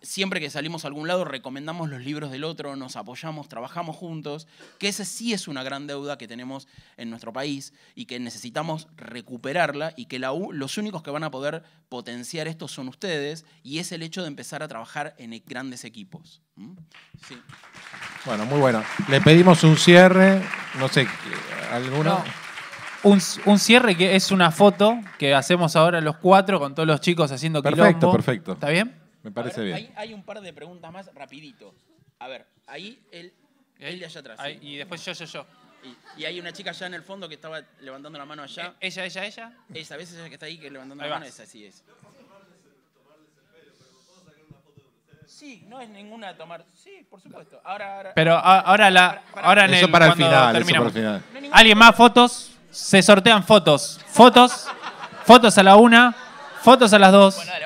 siempre que salimos a algún lado recomendamos los libros del otro, nos apoyamos, trabajamos juntos, que esa sí es una gran deuda que tenemos en nuestro país y que necesitamos recuperarla y que los únicos que van a poder potenciar esto son ustedes y es el hecho de empezar a trabajar en e, grandes equipos. Bueno, muy bueno. Le pedimos un cierre, no sé, alguna... Un, cierre que es una foto que hacemos ahora los cuatro con todos los chicos haciendo quilombo Perfecto, perfecto. ¿Está bien? Me parece bien. Hay, hay, un par de preguntas más rapidito. A ver, ahí él el de allá atrás. Y después yo, yo, yo. Y, hay una chica allá en el fondo que estaba levantando la mano allá. Eh, ¿Ella, ella, ella? Esa, es ella que está ahí que levantando la mano? Esa sí es. Sí, no es ninguna tomar. Sí, por supuesto. Ahora, ahora Pero ahora la. ahora en eso, para el final, eso para el final. ¿Alguien más fotos? Se sortean fotos. Fotos. fotos a la una. Fotos a las dos. Bueno, dale,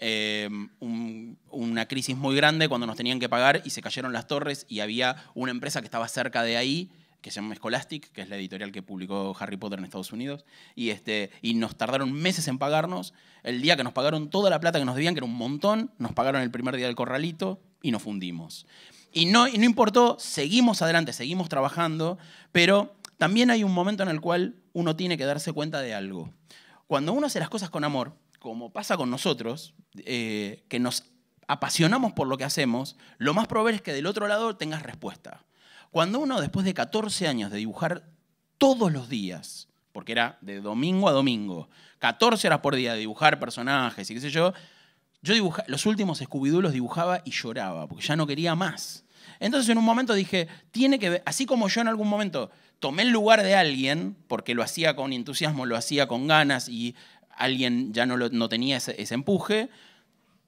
Em, una crisis muy grande cuando nos tenían que pagar y se cayeron las torres y había una empresa que estaba cerca de ahí que se llama Scholastic, que es la editorial que publicó Harry Potter en Estados Unidos, y, este, y nos tardaron meses en pagarnos. El día que nos pagaron toda la plata que nos debían, que era un montón, nos pagaron el primer día del corralito y nos fundimos. Y no, y no importó, seguimos adelante, seguimos trabajando, pero también hay un momento en el cual uno tiene que darse cuenta de algo. Cuando uno hace las cosas con amor, como pasa con nosotros, eh, que nos apasionamos por lo que hacemos, lo más probable es que del otro lado tengas respuesta. Cuando uno, después de 14 años de dibujar todos los días, porque era de domingo a domingo, 14 horas por día de dibujar personajes y qué sé yo, yo dibujaba, los últimos Scooby-Doo los dibujaba y lloraba, porque ya no quería más. Entonces en un momento dije, tiene que así como yo en algún momento tomé el lugar de alguien, porque lo hacía con entusiasmo, lo hacía con ganas y alguien ya no, no tenía ese, empuje,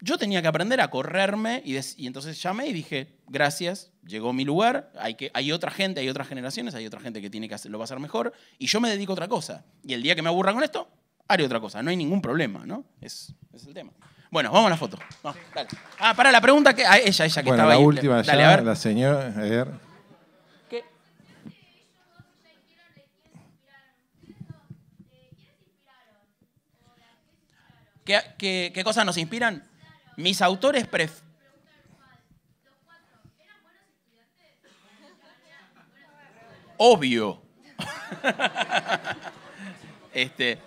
yo tenía que aprender a correrme y, entonces llamé y dije, gracias, llegó mi lugar, hay, que, hay otra gente, hay otras generaciones, hay otra gente que tiene que lo va a hacer mejor y yo me dedico a otra cosa. Y el día que me aburra con esto, haré otra cosa, no hay ningún problema, ¿no? Es, el tema. Bueno, vamos a la foto. Ah, para la pregunta que ah, ella, ella que estaba la última, la señora. A ver. ¿Qué, qué, cosas nos inspiran? Mis autores pref Obvio. [LAUGHS] este,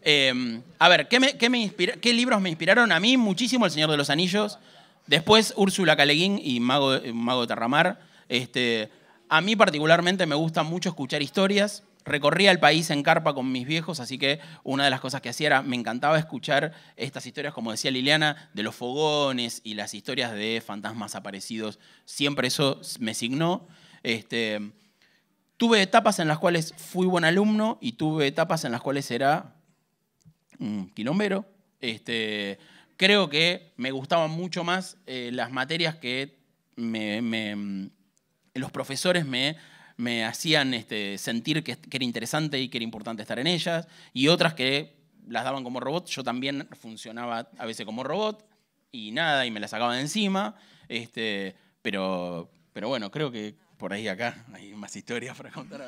em, a ver, ¿qué, me, qué, libros me inspiraron a mí? Muchísimo El Señor de los Anillos. Después Úrsula Caleguín y Mago, Mago de Terramar. Este, a mí particularmente me gusta mucho escuchar historias recorría el país en carpa con mis viejos, así que una de las cosas que hacía era, me encantaba escuchar estas historias, como decía Liliana, de los fogones y las historias de fantasmas aparecidos. Siempre eso me signó. Este, tuve etapas en las cuales fui buen alumno y tuve etapas en las cuales era un quilombero. Este, creo que me gustaban mucho más eh, las materias que me, los profesores me me hacían este, sentir que, era interesante y que era importante estar en ellas, y otras que las daban como robot, yo también funcionaba a veces como robot, y nada, y me las sacaba de encima, este, pero, bueno, creo que por ahí acá hay más historias para contar.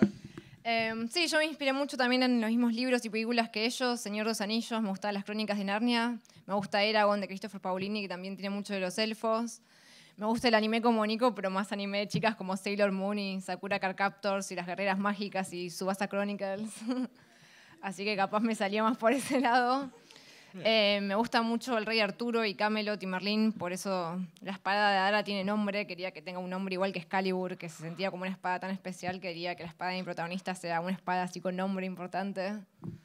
Em, sí, yo me inspiré mucho también en los mismos libros y películas que ellos, Señor de los Anillos, me gustaban las crónicas de Narnia, me gusta Eragon de Christopher Paolini, que también tiene mucho de los elfos me gusta el anime como Nico, pero más anime de chicas como Sailor Moon y Sakura Carcaptors Captors y Las Guerreras Mágicas y Subasa Chronicles. [LAUGHS] Así que capaz me salía más por ese lado. Eh, me gusta mucho el Rey Arturo y Camelot y Merlin, por eso la espada de Adara tiene nombre, quería que tenga un nombre igual que Excalibur, que se sentía como una espada tan especial, quería que la espada de mi protagonista sea una espada así con nombre importante.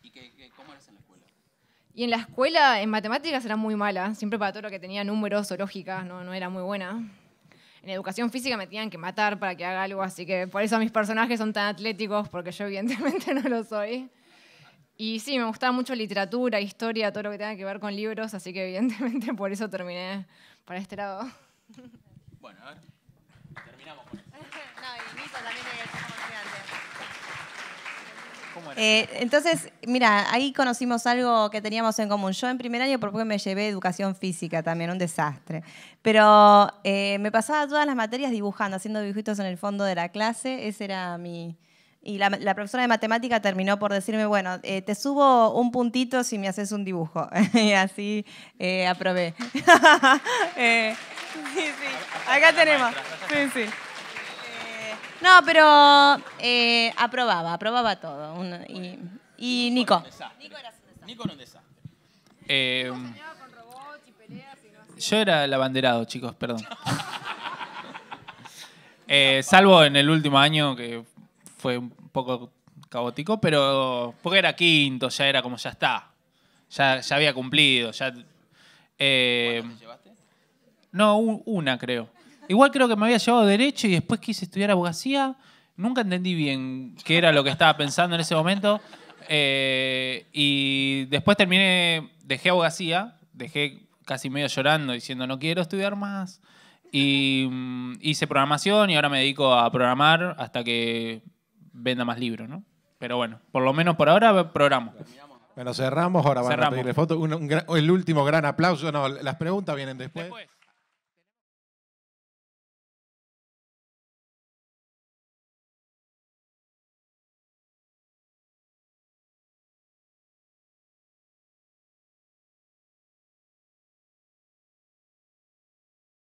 ¿Y cómo eres en la y en la escuela, en matemáticas era muy mala, siempre para todo lo que tenía números o lógica, no, no era muy buena. En educación física me tenían que matar para que haga algo, así que por eso mis personajes son tan atléticos, porque yo evidentemente [LAUGHS] no lo soy. Y sí, me gustaba mucho literatura, historia, todo lo que tenga que ver con libros, así que evidentemente [LAUGHS] por eso terminé para este lado. Bueno, a ver. Terminamos con esto. [LAUGHS] no, y también es... Eh, entonces, mira, ahí conocimos algo que teníamos en común. Yo en primer año porque me llevé educación física también, un desastre. Pero eh, me pasaba todas las materias dibujando, haciendo dibujitos en el fondo de la clase. Ese era mi... Y la, profesora de matemática terminó por decirme, bueno, eh, te subo un puntito si me haces un dibujo. [LAUGHS] y así aprobé. [LAUGHS] sí, sí, acá tenemos. Sí, sí. No, pero eh, aprobaba, aprobaba todo. y, y Nico. Nico era un desastre. Nico era un desastre. Eh, yo era el abanderado, chicos, perdón. [LAUGHS] Eh, salvo en el último año que fue un poco caótico, pero porque era quinto, ya era como ya está. Ya, había cumplido, ya. eh, llevaste? no, una creo. Igual creo que me había llevado Derecho y después quise estudiar abogacía. Nunca entendí bien qué era lo que estaba pensando en ese momento. Eh, y después terminé, dejé abogacía, dejé casi medio llorando diciendo no quiero estudiar más. Y mm, hice programación y ahora me dedico a programar hasta que venda más libros, ¿no? Pero bueno, por lo menos por ahora programo. Bueno, cerramos, ahora van a pedirle foto. el último gran aplauso, no, las preguntas vienen Después.